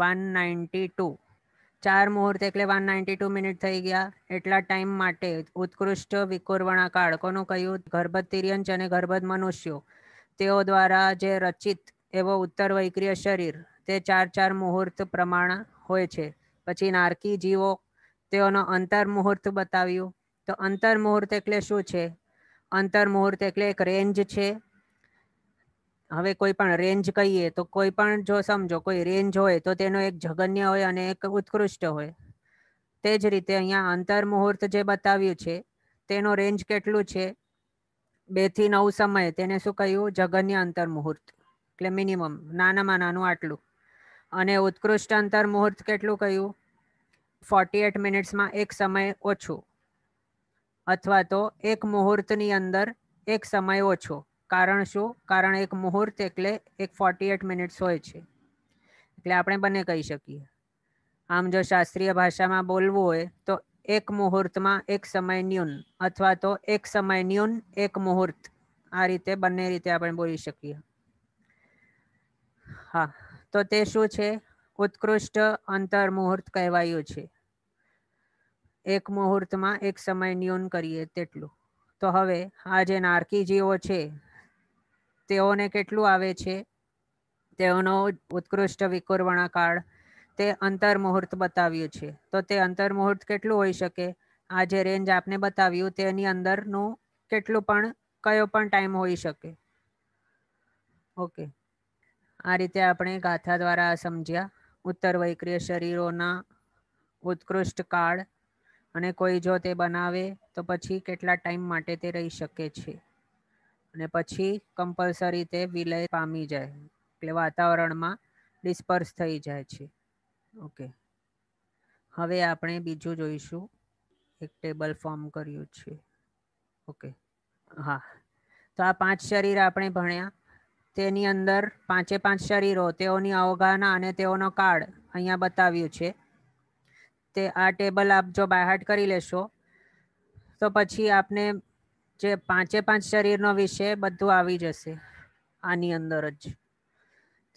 વન નાઇન્ટી ટુ ચાર મુહૂર્ત એટલે વન નાઇન્ટી ટુ મિનિટ થઈ ગયા એટલા ટાઈમ માટે ઉત્કૃષ્ટ વિકોરવણા કાળ કોનું કહ્યું ગર્ભતિર્યંચ અને ગર્ભદ મનુષ્યો તેઓ દ્વારા જે રચિત એવો ઉત્તર વૈક્રિય શરીર તે ચાર ચાર મુહૂર્ત પ્રમાણ હોય છે પછી નારકી જીવો તેઓનો અંતર મુહૂર્ત બતાવ્યું તો અંતર મુહૂર્ત એટલે શું છે અંતર મુહૂર્ત એટલે એક રેન્જ છે હવે કોઈ પણ રેન્જ કહીએ તો કોઈ પણ જો સમજો કોઈ રેન્જ હોય તો તેનો એક જગન્ય હોય અને એક ઉત્કૃષ્ટ હોય તે જ રીતે અહીંયા અંતર મુહૂર્ત જે બતાવ્યું છે તેનો રેન્જ કેટલું છે બે થી નવ સમય તેને શું કહ્યું જગન્ય અંતર મુહૂર્ત એટલે મિનિમમ નાનામાં નાનું આટલું અને ઉત્કૃષ્ટ અંતર મુહૂર્ત કેટલું કહ્યું ફોર્ટી એટ મિનિટ્સમાં એક સમય ઓછું અથવા તો એક મુહૂર્તની અંદર એક સમય ઓછો કારણ શું કારણ એક મુહૂર્ત એટલે એક ફોર્ટી એટ મિનિટ્સ હોય છે એટલે આપણે બંને કહી શકીએ આમ જો શાસ્ત્રીય ભાષામાં બોલવું હોય તો એક મુહૂર્તમાં એક સમય ન્યૂન અથવા તો એક સમય ન્યૂન એક મુહૂર્ત આ રીતે બંને રીતે આપણે બોલી શકીએ હા તો તે શું છે ઉત્કૃષ્ટ અંતર મુહૂર્ત કહેવાયું છે એક મુહૂર્તમાં એક સમય ન્યૂન કરીએ તેટલું તો હવે આ જે જીવો છે તેઓને કેટલું આવે છે તેઓનો ઉત્કૃષ્ટ વિકોરવણા કાળ તે અંતર મુહૂર્ત બતાવ્યું છે તો તે અંતર મુહૂર્ત કેટલું હોઈ શકે આ જે રેન્જ આપને બતાવ્યું તેની અંદરનું કેટલું પણ કયો પણ ટાઈમ હોઈ શકે ઓકે આ રીતે આપણે ગાથા દ્વારા સમજ્યા ઉત્તર વૈક્રિય શરીરોના ઉત્કૃષ્ટ કાળ અને કોઈ જો તે બનાવે તો પછી કેટલા ટાઈમ માટે તે રહી શકે છે અને પછી કમ્પલસરી તે વિલય પામી જાય એટલે વાતાવરણમાં ડિસ્પર્સ થઈ જાય છે ઓકે હવે આપણે બીજું જોઈશું એક ટેબલ ફોર્મ કર્યું છે ઓકે હા તો આ પાંચ શરીર આપણે ભણ્યા તેની અંદર પાંચે પાંચ શરીરો તેઓની અવગાહના અને તેઓનો કાર્ડ અહીંયા બતાવ્યું છે તે આ ટેબલ આપ જો બાયહાટ કરી લેશો તો પછી આપને જે પાંચે પાંચ શરીરનો વિષય બધું આવી જશે આની અંદર જ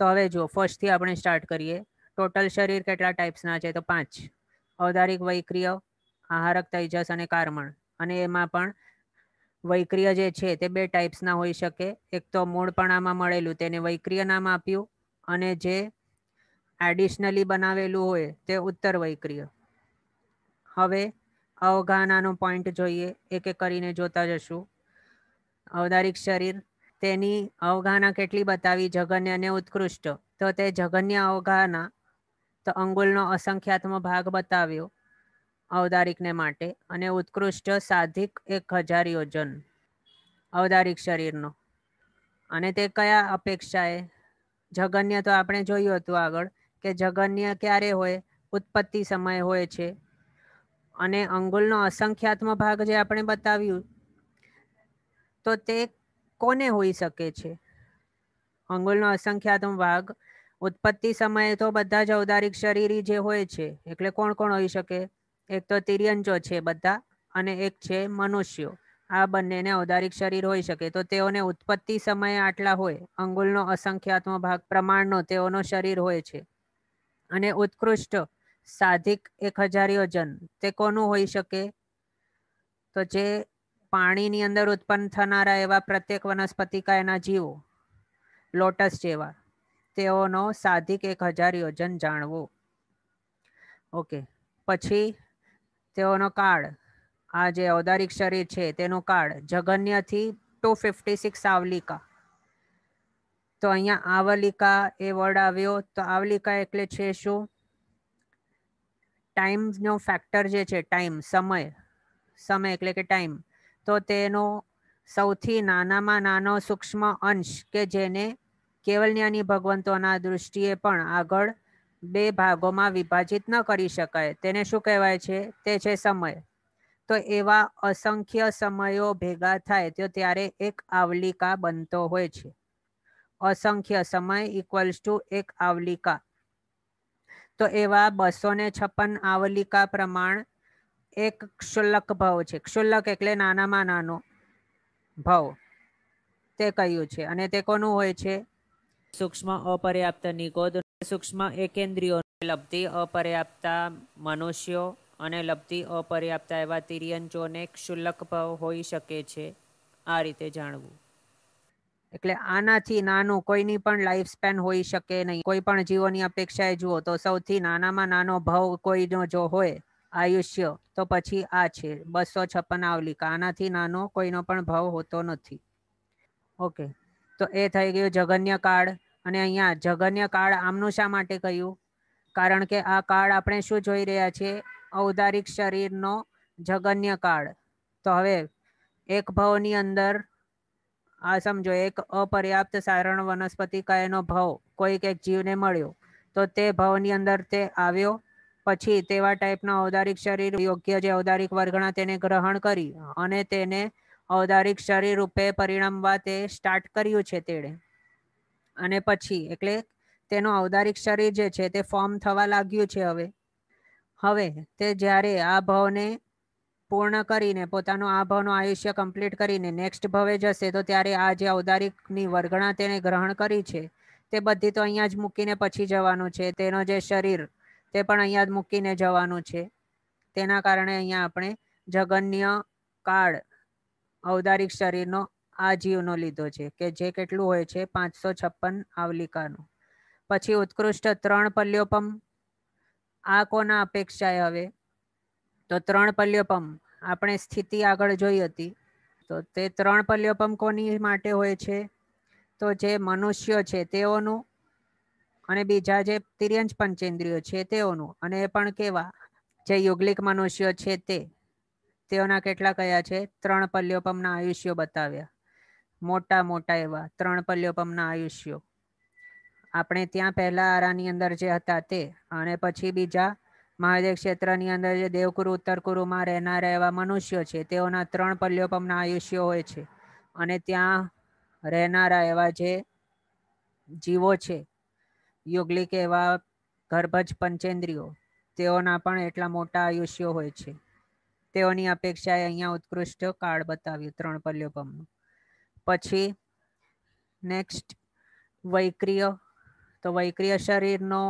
તો હવે જો ફર્સ્ટથી આપણે સ્ટાર્ટ કરીએ ટોટલ શરીર કેટલા ટાઈપ્સના છે તો પાંચ ઔદારિક વૈક્રિય આહારક તૈજસ અને કારમણ અને એમાં પણ વૈક્રિય જે છે તે બે ટાઈપ્સના હોઈ શકે એક તો મૂળપણામાં મળેલું તેને વૈક્રિય નામ આપ્યું અને જે એડિશનલી બનાવેલું હોય તે ઉત્તર વૈક્રિય હવે અવગાહનાનો પોઈન્ટ જોઈએ એક એક કરીને જોતા જશું અવધારિક શરીર તેની અવગાહના કેટલી બતાવી જગન્ય અને ઉત્કૃષ્ટ તો તે જગન્ય અવગાહના તો અંગુલનો અસંખ્યાત્મ ભાગ બતાવ્યો અવધારિકને માટે અને ઉત્કૃષ્ટ સાધિક એક હજાર યોજન અવધારિક શરીરનો અને તે કયા અપેક્ષાએ જગન્ય તો આપણે જોયું હતું આગળ કે જગન્ય ક્યારે હોય ઉત્પત્તિ સમય હોય છે અને અંગુલનો અસંખ્યાત્મ ભાગ જે આપણે બતાવ્યું તો તે કોને હોઈ શકે છે અંગુલનો અસંખ્યાત્મ ભાગ ઉત્પત્તિ સમયે તો બધા જ ઔદારિક શરીરી જે હોય છે એટલે કોણ કોણ હોઈ શકે એક તો તિર્યંજો છે બધા અને એક છે મનુષ્યો આ બંનેને ઔદારિક શરીર હોઈ શકે તો તેઓને ઉત્પત્તિ સમયે આટલા હોય અંગુલનો અસંખ્યાત્મ ભાગ પ્રમાણનો તેઓનો શરીર હોય છે અને ઉત્કૃષ્ટ સાધિક એક હજારીઓ જન તે કોનું હોઈ શકે તો જે પાણીની અંદર ઉત્પન્ન થનારા એવા પ્રત્યેક વનસ્પતિકા એના જીવો લોટસ જેવા તેઓનો સાધિક એક હજાર યોજન જાણવો ઓકે પછી તેઓનો કાળ આ જે ઔદારિક શરીર છે તેનું કાળ જગન્યથી ટુ ફિફ્ટી સિક્સ આવલિકા તો અહીંયા આવલિકા એ વર્ડ આવ્યો તો આવલિકા એટલે છે શું ટાઈમનો ફેક્ટર જે છે ટાઈમ સમય સમય એટલે કે ટાઈમ તો તેનો સૌથી નાનામાં નાનો સૂક્ષ્મ અંશ કે જેને કેવલ જ્ઞાની ભગવંતોના દૃષ્ટિએ પણ આગળ બે ભાગોમાં વિભાજિત ન કરી શકાય તેને શું કહેવાય છે તે છે સમય તો એવા અસંખ્ય સમયો ભેગા થાય તો ત્યારે એક આવલિકા બનતો હોય છે અસંખ્ય સમય ઇક્વલ્સ ટુ એક આવલિકા તો એવા બસો ને છપ્પન આવલિકા પ્રમાણ એક ક્ષુલ્લક ભાવ છે ક્ષુલ્લક એટલે નાનામાં નાનો ભાવ તે કહ્યું છે અને તે કોનું હોય છે સૂક્ષ્મ અપર્યાપ્ત નિકોદ સૂક્ષ્મ એકેન્દ્રિયો લબ્ધી અપર્યાપ્તા મનુષ્યો અને લબ્ધી અપર્યાપ્તા એવા તિર્યંચોને ક્ષુલ્લક ભાવ હોઈ શકે છે આ રીતે જાણવું એટલે આનાથી નાનું કોઈની પણ લાઈફ સ્પેન હોઈ શકે નહીં કોઈ પણ જીવોની અપેક્ષાએ જુઓ તો સૌથી નાનામાં નાનો ભાવ કોઈનો જો હોય આયુષ્ય તો પછી આ છે બસો છપ્પન આવલિકા આનાથી નાનો કોઈનો પણ ભાવ હોતો નથી ઓકે તો એ થઈ ગયું જગન્ય કાળ અને અહીંયા જગન્ય કાળ આમનું શા માટે કહ્યું કારણ કે આ કાળ આપણે શું જોઈ રહ્યા છીએ ઔદારિક શરીરનો જગન્ય કાળ તો હવે એક ભાવની અંદર આ સમજો એક અપર્યાપ્ત સારણ વનસ્પતિ કાયનો ભાવ કોઈક એક જીવને મળ્યો તો તે ભાવની અંદર તે આવ્યો પછી તેવા ટાઈપના ઔદારિક શરીર યોગ્ય જે ઔદારિક વર્ગણા તેને ગ્રહણ કરી અને તેને ઔદારિક શરીર રૂપે પરિણમવા તે સ્ટાર્ટ કર્યું છે તેણે અને પછી એટલે તેનું ઔદારિક શરીર જે છે તે ફોર્મ થવા લાગ્યું છે હવે હવે તે જ્યારે આ ભાવને પૂર્ણ કરીને પોતાનો આ ભવનું આયુષ્ય કમ્પ્લીટ કરીને નેક્સ્ટ ભવે જશે તો ત્યારે આ જે ઔદારિકની વર્ગણા તેને ગ્રહણ કરી છે તે બધી તો અહીંયા જ મૂકીને પછી જવાનું છે તેનો જે શરીર તે પણ અહીંયા જ મૂકીને જવાનું છે તેના કારણે અહીંયા આપણે જગન્ય કાળ ઔદારિક શરીરનો આ જીવનો લીધો છે કે જે કેટલું હોય છે પાંચસો છપ્પન આવલિકાનું પછી ઉત્કૃષ્ટ ત્રણ પલ્યોપમ આ કોના અપેક્ષાએ હવે તો ત્રણ પલ્યપમ આપણે સ્થિતિ આગળ જોઈ હતી તો તે ત્રણ પલ્યપમ કોની માટે હોય છે તો જે મનુષ્ય છે તેઓનું અને બીજા જે તિર્યંજ પંચેન્દ્રિયો છે તેઓનું અને એ પણ કેવા જે યુગલિક મનુષ્ય છે તે તેઓના કેટલા કયા છે ત્રણ પલ્યોપમના આયુષ્યો બતાવ્યા મોટા મોટા એવા ત્રણ પલ્યોપમના આયુષ્યો આપણે ત્યાં પહેલા આરાની અંદર જે હતા તે અને પછી બીજા મહાદેવ ક્ષેત્રની અંદર જે દેવકુરુ ઉત્તરકુરુમાં રહેનારા એવા મનુષ્યો છે તેઓના ત્રણ પલ્યોપમના આયુષ્યો હોય છે અને ત્યાં રહેનારા એવા જે જીવો છે યુગલિક એવા ગર્ભજ પંચેન્દ્રિયો તેઓના પણ એટલા મોટા આયુષ્યો હોય છે તેઓની અપેક્ષાએ અહીંયા ઉત્કૃષ્ટ કાર્ડ બતાવ્યું ત્રણ પલ્યોપમનું પછી નેક્સ્ટ વૈક્રિય તો વૈક્રિય શરીરનો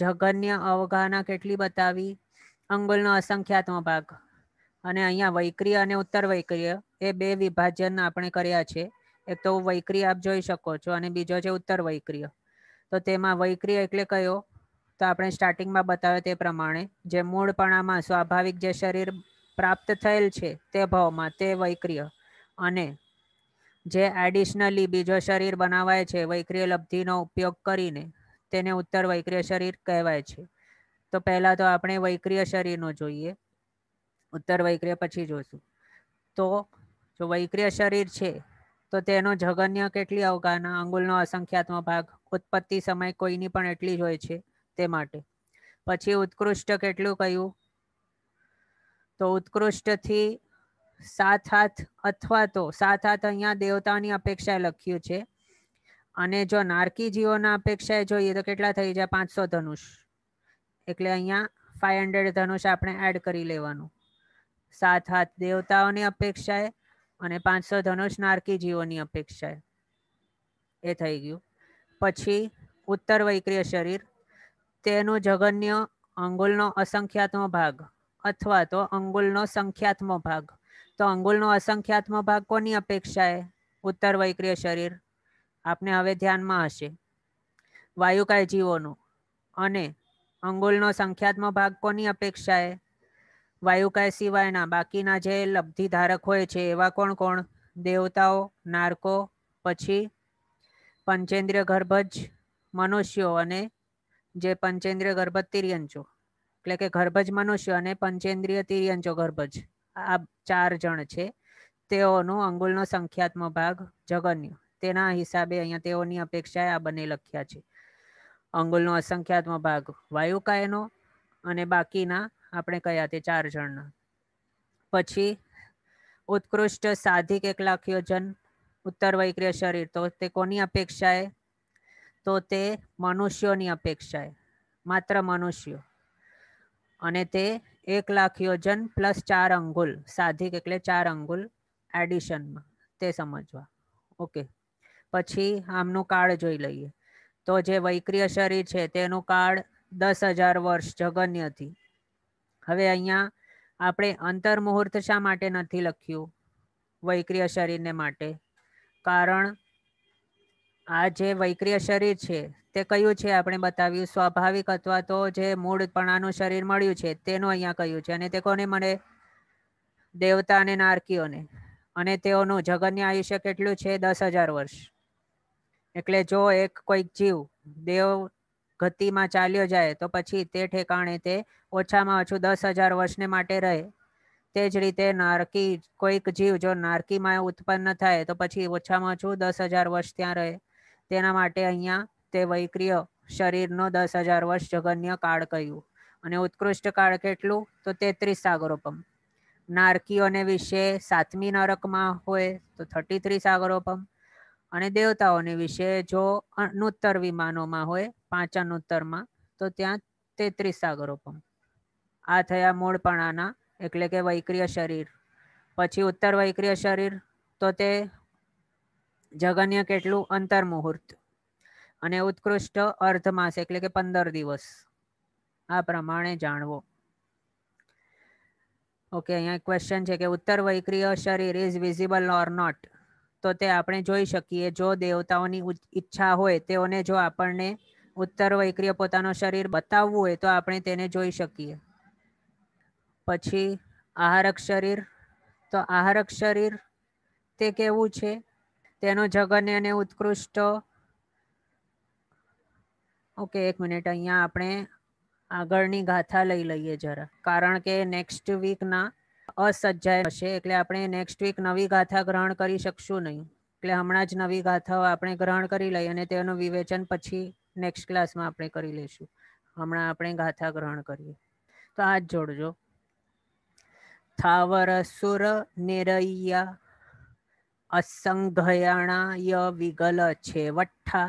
જગન્ય અવગણના કેટલી બતાવી અંગુલનો અસંખ્યાત્મક ભાગ અને અહીંયા વૈક્રિય અને ઉત્તર વૈક્રિય એ બે વિભાજન આપણે કર્યા છે એક તો વૈક્રિય આપ જોઈ શકો છો અને બીજો છે ઉત્તર વૈક્રિય તો તેમાં વૈક્રિય એટલે કયો તો આપણે સ્ટાર્ટિંગમાં બતાવ્યો તે પ્રમાણે જે મૂળપણામાં સ્વાભાવિક જે શરીર પ્રાપ્ત થયેલ છે તે ભાવમાં તે વૈક્રિય અને જે એડિશનલી બીજો શરીર બનાવાય છે વૈક્રિય લબ્ધિનો ઉપયોગ કરીને તેને ઉત્તર વૈક્રિય શરીર કહેવાય છે તો પહેલાં તો આપણે વૈક્રિય શરીરનું જોઈએ ઉત્તર વૈક્રિય પછી જોશું તો જો વૈક્રિય શરીર છે તો તેનો જગન્ય કેટલી અવગાના અંગુલનો અસંખ્યાત્મક ભાગ ઉત્પત્તિ સમય કોઈની પણ એટલી જ હોય છે તે માટે પછી ઉત્કૃષ્ટ કેટલું કહ્યું તો ઉત્કૃષ્ટથી સાત હાથ અથવા તો સાત હાથ અહીંયા દેવતાની અપેક્ષાએ લખ્યું છે અને જો નારકી જીવોના અપેક્ષાએ જોઈએ તો કેટલા થઈ જાય પાંચસો ધનુષ એટલે અહીંયા ફાઈવ હંડ્રેડ ધનુષ આપણે એડ કરી લેવાનું સાત હાથ દેવતાઓની અપેક્ષાએ અને પાંચસો ધનુષ નારકી જીવોની અપેક્ષાએ એ થઈ ગયું પછી ઉત્તર વૈક્રિય શરીર તેનું જગન્ય અંગુલનો અસંખ્યાત્મો ભાગ અથવા તો અંગુલનો સંખ્યાત્મો ભાગ તો અંગુલનો અસંખ્યાત્મો ભાગ કોની અપેક્ષાએ ઉત્તર વૈક્રિય શરીર આપને હવે ધ્યાનમાં હશે વાયુકાય જીવોનું અને અંગુલનો સંખ્યાત્મક ભાગ કોની અપેક્ષાએ વાયુકાય સિવાયના બાકીના જે લબ્ધિધારક હોય છે એવા કોણ કોણ દેવતાઓ નારકો પછી પંચેન્દ્રિય ગર્ભજ મનુષ્યો અને જે પંચેન્દ્રિય ગર્ભજ તિર્યંચો એટલે કે ગર્ભજ મનુષ્ય અને પંચેન્દ્રિય તિર્યંચો ગર્ભજ આ ચાર જણ છે તેઓનું અંગુલનો સંખ્યાત્મક ભાગ જગન્યો તેના હિસાબે અહીંયા તેઓની અપેક્ષાએ આ બંને લખ્યા છે અંગુલનો અસંખ્યાત્મ ભાગ વાયુકાયનો અને બાકીના આપણે કયા તે ચાર જણના પછી ઉત્કૃષ્ટ સાધિક એક લાખ્યો જન ઉત્તર વૈક્રિય શરીર તો તે કોની અપેક્ષાએ તો તે મનુષ્યોની અપેક્ષાએ માત્ર મનુષ્યો અને તે એક લાખ યોજન પ્લસ ચાર અંગુલ સાધિક એટલે ચાર અંગુલ એડિશનમાં તે સમજવા ઓકે પછી આમનું કાળ જોઈ લઈએ તો જે વૈક્રિય શરીર છે તેનું કાળ દસ હજાર વર્ષ જગન્ય હતી હવે અહીંયા આપણે અંતર મુહૂર્ત શા માટે નથી લખ્યું વૈક્રિય શરીરને માટે કારણ આ જે વૈક્રિય શરીર છે તે કયું છે આપણે બતાવ્યું સ્વાભાવિક અથવા તો જે મૂળપણાનું શરીર મળ્યું છે તેનું અહીંયા કહ્યું છે અને તે કોને મળે દેવતા અને નારકીઓને અને તેઓનું જગન્ય આયુષ્ય કેટલું છે દસ હજાર વર્ષ એટલે જો એક કોઈક જીવ દેવ ગતિમાં ચાલ્યો જાય તો પછી તે ઠેકાણે તે ઓછામાં ઓછું દસ હજાર વર્ષને માટે રહે તે જ રીતે નારકી કોઈક જીવ જો નારકીમાં ઉત્પન્ન થાય તો પછી ઓછામાં ઓછું દસ હજાર વર્ષ ત્યાં રહે તેના માટે અહીંયા તે વૈક્રિય શરીરનો દસ હજાર વર્ષ જગન્ય કાળ કહ્યું અને ઉત્કૃષ્ટ કાળ કેટલું તો તેત્રીસ સાગરોપમ નારકીઓને વિશે સાતમી નરકમાં હોય તો થર્ટી થ્રી સાગરોપમ અને દેવતાઓને વિશે જો અણુત્તર વિમાનોમાં હોય પાંચ અણુત્તરમાં તો ત્યાં તેત્રીસ સાગરોપમ આ થયા મૂળપણાના એટલે કે વૈક્રિય શરીર પછી ઉત્તર વૈક્રિય શરીર તો તે જગન્ય કેટલું અંતર મુહૂર્ત અને ઉત્કૃષ્ટ અર્ધમાસ એટલે કે પંદર દિવસ આ પ્રમાણે જાણવો ઓકે અહીંયા ક્વેશ્ચન છે કે ઉત્તર વૈક્રિય શરીર ઇઝ વિઝિબલ ઓર નોટ તો તે આપણે જોઈ શકીએ જો દેવતાઓની ઈચ્છા હોય તેઓને જો આપણને ઉત્તર વૈક્રિય પોતાનું શરીર બતાવવું હોય તો આપણે તેને જોઈ શકીએ પછી આહારક શરીર તો આહારક શરીર તે કેવું છે તેનો જગન્ય અને ઉત્કૃષ્ટ ઓકે એક મિનિટ અહીંયા આપણે આગળની ગાથા લઈ લઈએ જરા કારણ કે નેક્સ્ટ વીકના અસજ્જાય હશે એટલે આપણે નેક્સ્ટ વીક નવી ગાથા ગ્રહણ કરી શકશું નહીં એટલે હમણાં જ નવી ગાથાઓ આપણે ગ્રહણ કરી લઈ અને તેનું વિવેચન પછી નેક્સ્ટ ક્લાસમાં આપણે કરી લઈશું હમણાં આપણે ગાથા ગ્રહણ કરીએ તો આ જ જોડજો થાવર સુર નિરૈયા અસંઘયાણાય વિગલ છેવઠ્ઠા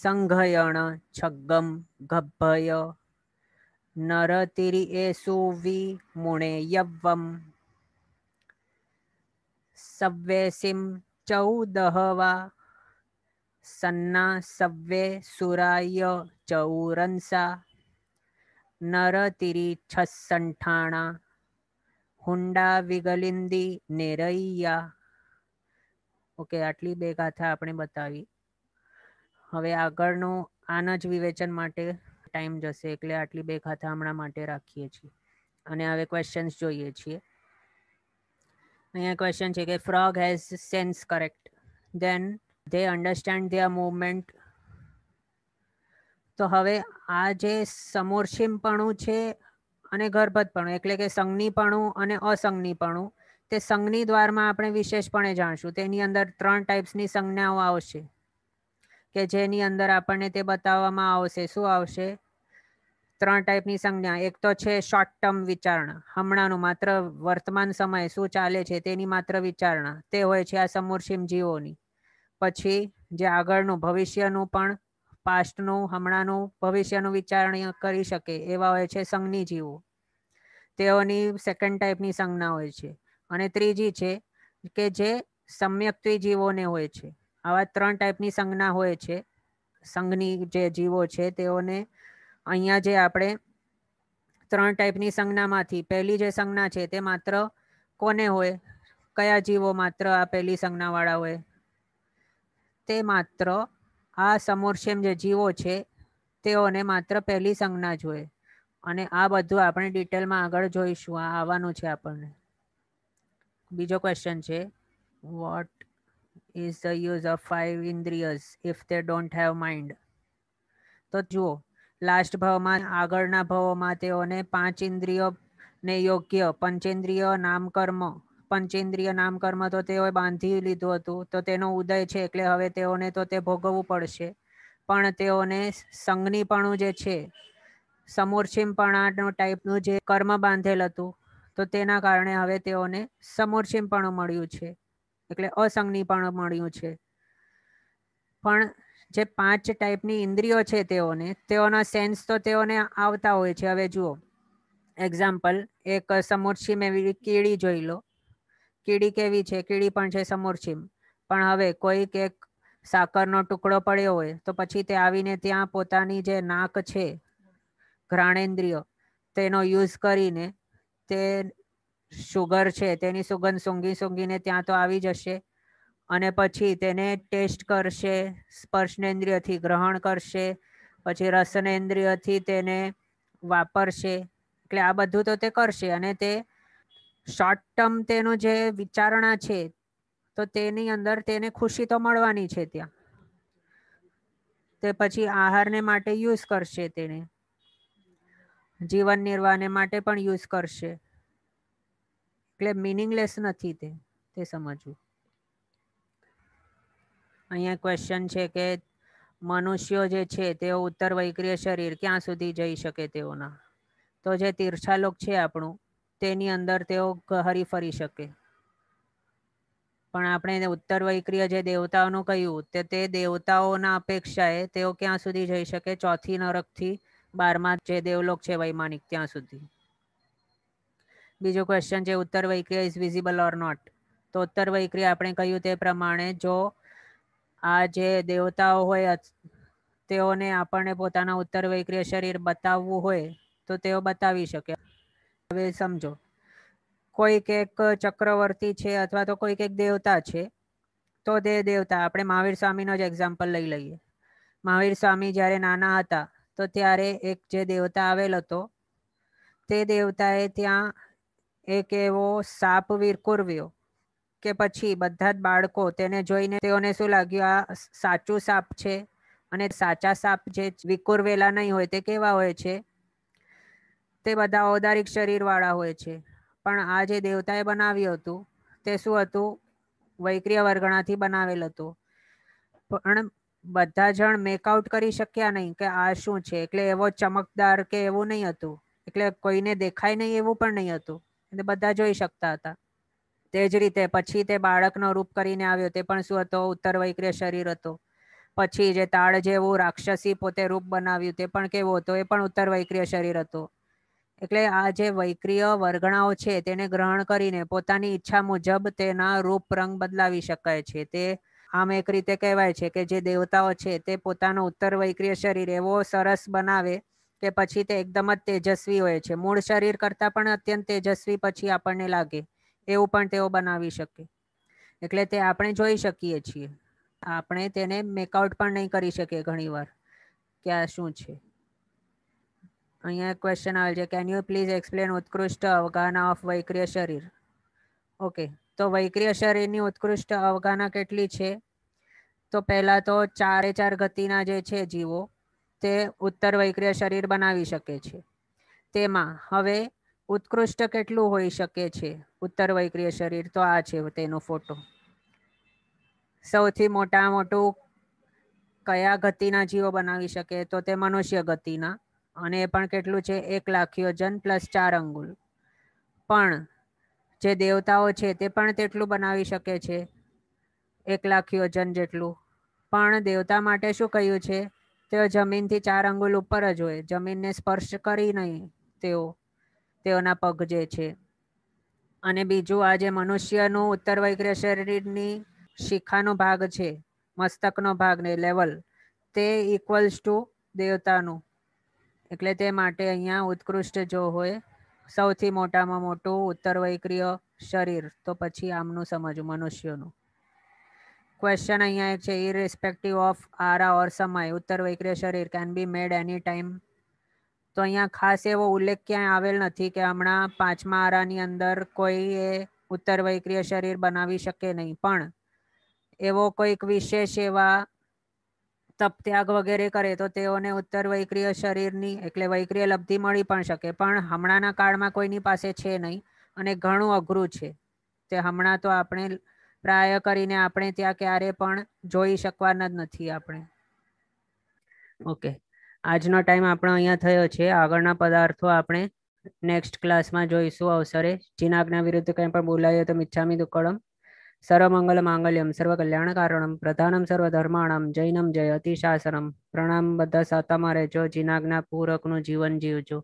સંઘયણ છગ્ગમ ગભય नरतिरिएषु विमुणेयवं सव्वेसिं चौदहवा सन्ना सव्वे सुराय चौरंसा नरतिरिच्छसण्ठाणा હુંડા વિગલિંદી નેરૈયા ઓકે આટલી બે ગાથા આપણે બતાવી હવે આગળનું આના જ વિવેચન માટે ટાઈમ જશે એટલે આટલી બે ખાતા હમણાં માટે રાખીએ છીએ અને હવે ક્વેશ્ચન્સ જોઈએ છીએ અહીંયા ક્વેશ્ચન છે કે frog has sense correct then they understand their movement તો હવે આ જે સમોરછીમપણું છે અને ગર્ભતપણું એટલે કે સંજ્ઞીપણું અને અસંજ્ઞીપણું તે સંજ્ઞી દ્વારમાં આપણે વિશેષપણે જાણશું તેની અંદર ત્રણ ટાઈપ્સની સંજ્ઞાઓ આવશે કે જેની અંદર આપણને તે બતાવવામાં આવશે શું આવશે ત્રણ ટાઈપની સંજ્ઞા એક તો છે શોર્ટ ટર્મ વિચારણા હમણાંનું માત્ર વર્તમાન સમય શું ચાલે છે તેની માત્ર વિચારણા તે હોય છે આ સમૂરસીમ જીવોની પછી જે આગળનું ભવિષ્યનું પણ પાસ્ટનું હમણાંનું ભવિષ્યનું વિચારણી કરી શકે એવા હોય છે સંઘની જીવો તેઓની સેકન્ડ ટાઈપની સંજ્ઞા હોય છે અને ત્રીજી છે કે જે સમ્યક્ત્વી જીવોને હોય છે આવા ત્રણ ટાઈપની સંજ્ઞા હોય છે સંઘની જે જીવો છે તેઓને અહીંયા જે આપણે ત્રણ ટાઈપની સંજ્ઞામાંથી પહેલી જે સંજ્ઞા છે તે માત્ર કોને હોય કયા જીવો માત્ર આ પહેલી સંજ્ઞાવાળા હોય તે માત્ર આ સમોરશેમ જે જીવો છે તેઓને માત્ર પહેલી સંજ્ઞા જ હોય અને આ બધું આપણે ડિટેલમાં આગળ જોઈશું આ આવવાનું છે આપણને બીજો ક્વેશ્ચન છે what is the use of five ઇન્દ્રિયસ if they don't have mind તો જુઓ લાસ્ટ ભાવમાં આગળના ભાવોમાં તેઓને પાંચ ઇન્દ્રિયો ને યોગ્ય પંચેન્દ્રિય નામકર્મ પંચેન્દ્રિય નામકર્મ તો તેઓએ બાંધી લીધું હતું તો તેનો ઉદય છે એટલે હવે તેઓને તો તે ભોગવવું પડશે પણ તેઓને સંગનીપણું જે છે સમોરછીમપણાનો ટાઈપનું જે કર્મ બાંધેલ હતું તો તેના કારણે હવે તેઓને સમોરછીમપણું મળ્યું છે એટલે અસંગનીપણું મળ્યું છે પણ જે પાંચ ટાઈપની ઇન્દ્રિયો છે તેઓને તેઓના સેન્સ તો તેઓને આવતા હોય છે હવે જુઓ એક્ઝામ્પલ એક સમોરછીમ એવી કીડી જોઈ લો કીડી કેવી છે કીડી પણ છે સમોરછીમ પણ હવે કોઈક એક સાકરનો ટુકડો પડ્યો હોય તો પછી તે આવીને ત્યાં પોતાની જે નાક છે ઘ્રાણેન્દ્રિય તેનો યુઝ કરીને તે સુગર છે તેની સુગંધ સૂંઘી સૂંઘીને ત્યાં તો આવી જશે અને પછી તેને ટેસ્ટ કરશે સ્પર્શનેન્દ્રિયથી ગ્રહણ કરશે પછી રસનેન્દ્રિયથી તેને વાપરશે એટલે આ બધું તો તે કરશે અને તે શોર્ટ ટર્મ તેનો જે વિચારણા છે તો તેની અંદર તેને ખુશી તો મળવાની છે ત્યાં તે પછી આહારને માટે યુઝ કરશે તેને જીવન નિર્વાહને માટે પણ યુઝ કરશે એટલે મિનિંગલેસ નથી તે તે સમજવું અહીંયા ક્વેશ્ચન છે કે મનુષ્યો જે છે તેઓ ઉત્તર વૈક્રિય શરીર ક્યાં સુધી જઈ શકે તેઓના તો જે તીર્થાલોક છે આપણું તેની અંદર તેઓ હરી ફરી શકે પણ આપણે ઉત્તર વૈક્રિય જે દેવતાઓનું કહ્યું તે તે દેવતાઓના અપેક્ષાએ તેઓ ક્યાં સુધી જઈ શકે ચોથી નરકથી બારમા જે દેવલોક છે વૈમાનિક ત્યાં સુધી બીજો ક્વેશ્ચન છે ઉત્તર વૈક્રિય ઇઝ વિઝિબલ ઓર નોટ તો ઉત્તર વૈક્રિય આપણે કહ્યું તે પ્રમાણે જો આ જે દેવતાઓ હોય તેઓને આપણને પોતાના ઉત્તર વૈક્રિય શરીર બતાવવું હોય તો તેઓ બતાવી શકે હવે સમજો કોઈક એક ચક્રવર્તી છે અથવા તો કોઈક એક દેવતા છે તો તે દેવતા આપણે મહાવીર સ્વામીનો જ એક્ઝામ્પલ લઈ લઈએ મહાવીર સ્વામી જ્યારે નાના હતા તો ત્યારે એક જે દેવતા આવેલ હતો તે દેવતાએ ત્યાં એક એવો સાપ વિરકુરવ્યો કે પછી બધા જ બાળકો તેને જોઈને તેઓને શું લાગ્યું આ સાચું સાપ છે અને સાચા સાપ જે વિકુરવેલા નહીં હોય તે કેવા હોય છે તે બધા ઔદારિક શરીરવાળા હોય છે પણ આ જે દેવતાએ બનાવ્યું હતું તે શું હતું વૈક્રિય વર્ગણાથી બનાવેલ હતું પણ બધા જણ મેકઆઉટ કરી શક્યા નહીં કે આ શું છે એટલે એવો ચમકદાર કે એવું નહીં હતું એટલે કોઈને દેખાય નહીં એવું પણ નહીં હતું એટલે બધા જોઈ શકતા હતા તે જ રીતે પછી તે બાળકનો રૂપ કરીને આવ્યો તે પણ શું હતો ઉત્તર વૈક્રે શરીર હતો પછી જે તાળ જેવું રાક્ષસી પોતે રૂપ બનાવ્યું તે પણ કેવો હતો એ પણ ઉત્તર વૈક્રિય શરીર હતો એટલે આ જે વૈક્રિય વર્ગણાઓ છે તેને ગ્રહણ કરીને પોતાની ઈચ્છા મુજબ તેના રૂપ રંગ બદલાવી શકાય છે તે આમ એક રીતે કહેવાય છે કે જે દેવતાઓ છે તે પોતાનો ઉત્તર વૈક્રિય શરીર એવો સરસ બનાવે કે પછી તે એકદમ જ તેજસ્વી હોય છે મૂળ શરીર કરતાં પણ અત્યંત તેજસ્વી પછી આપણને લાગે એવું પણ તેઓ બનાવી શકે એટલે તે આપણે જોઈ શકીએ છીએ આપણે તેને મેકઆઉટ પણ નહીં કરી શકીએ ઘણીવાર કે આ શું છે અહીંયા ક્વેશ્ચન આવે છે કેન યુ પ્લીઝ એક્સપ્લેન ઉત્કૃષ્ટ અવગાહના ઓફ વૈક્રિય શરીર ઓકે તો વૈક્રિય શરીરની ઉત્કૃષ્ટ અવગાના કેટલી છે તો પહેલાં તો ચારે ચાર ગતિના જે છે જીવો તે ઉત્તર વૈક્રિય શરીર બનાવી શકે છે તેમાં હવે ઉત્કૃષ્ટ કેટલું હોઈ શકે છે ઉત્તર વૈક્રિય શરીર તો આ છે તેનો ફોટો સૌથી મોટા મોટું કયા ગતિના જીવો બનાવી શકે તો તે મનુષ્ય ગતિના અને એ પણ કેટલું છે એક લાખ યોજન પ્લસ ચાર અંગુલ પણ જે દેવતાઓ છે તે પણ તેટલું બનાવી શકે છે એક લાખ યોજન જેટલું પણ દેવતા માટે શું કહ્યું છે તેઓ જમીનથી ચાર અંગુલ ઉપર જ હોય જમીનને સ્પર્શ કરી નહીં તેઓ તેઓના પગ જે છે અને બીજું આ જે મનુષ્યનું ઉત્તર વૈગ્રહ શરીરની શિખાનો ભાગ છે મસ્તકનો ભાગ ને લેવલ તે ઇક્વલ્સ ટુ દેવતાનું એટલે તે માટે અહીંયા ઉત્કૃષ્ટ જો હોય સૌથી મોટામાં મોટું ઉત્તર વૈક્રિય શરીર તો પછી આમનું સમજવું મનુષ્યનું ક્વેશ્ચન અહીંયા એક છે ઇરરિસ્પેક્ટિવ ઓફ આરા ઓર સમય ઉત્તર વૈક્રિય શરીર can be made any time તો અહીંયા ખાસ એવો ઉલ્લેખ ક્યાંય આવેલ નથી કે હમણાં પાંચમા આરાની અંદર કોઈ એ ઉત્તર વૈક્રિય શરીર બનાવી શકે નહીં પણ એવો કોઈક વિશેષ એવા તપ ત્યાગ વગેરે કરે તો તેઓને ઉત્તર વૈક્રિય શરીરની એટલે વૈક્રિય લબ્ધિ મળી પણ શકે પણ હમણાંના કાળમાં કોઈની પાસે છે નહીં અને ઘણું અઘરું છે તે હમણાં તો આપણે પ્રાય કરીને આપણે ત્યાં ક્યારે પણ જોઈ શકવાના જ નથી આપણે ઓકે આજનો ટાઈમ આપણો અહીંયા થયો છે આગળના પદાર્થો આપણે નેક્સ્ટ ક્લાસમાં જોઈશું અવસરે ચીનાજ્ઞા વિરુદ્ધ કંઈ પણ બોલાય તો મિચ્છામી દુક્કડમ સર્વમંગલ માંગલ્યમ સર્વકલ્યાણકારણમ પ્રધાનમ સર્વધર્માણમ જૈનમ જય અતિશાસનમ પ્રણામ બધા સાતામાં રહેજો ચીનાજ્ઞા પૂરકનું જીવન જીવજો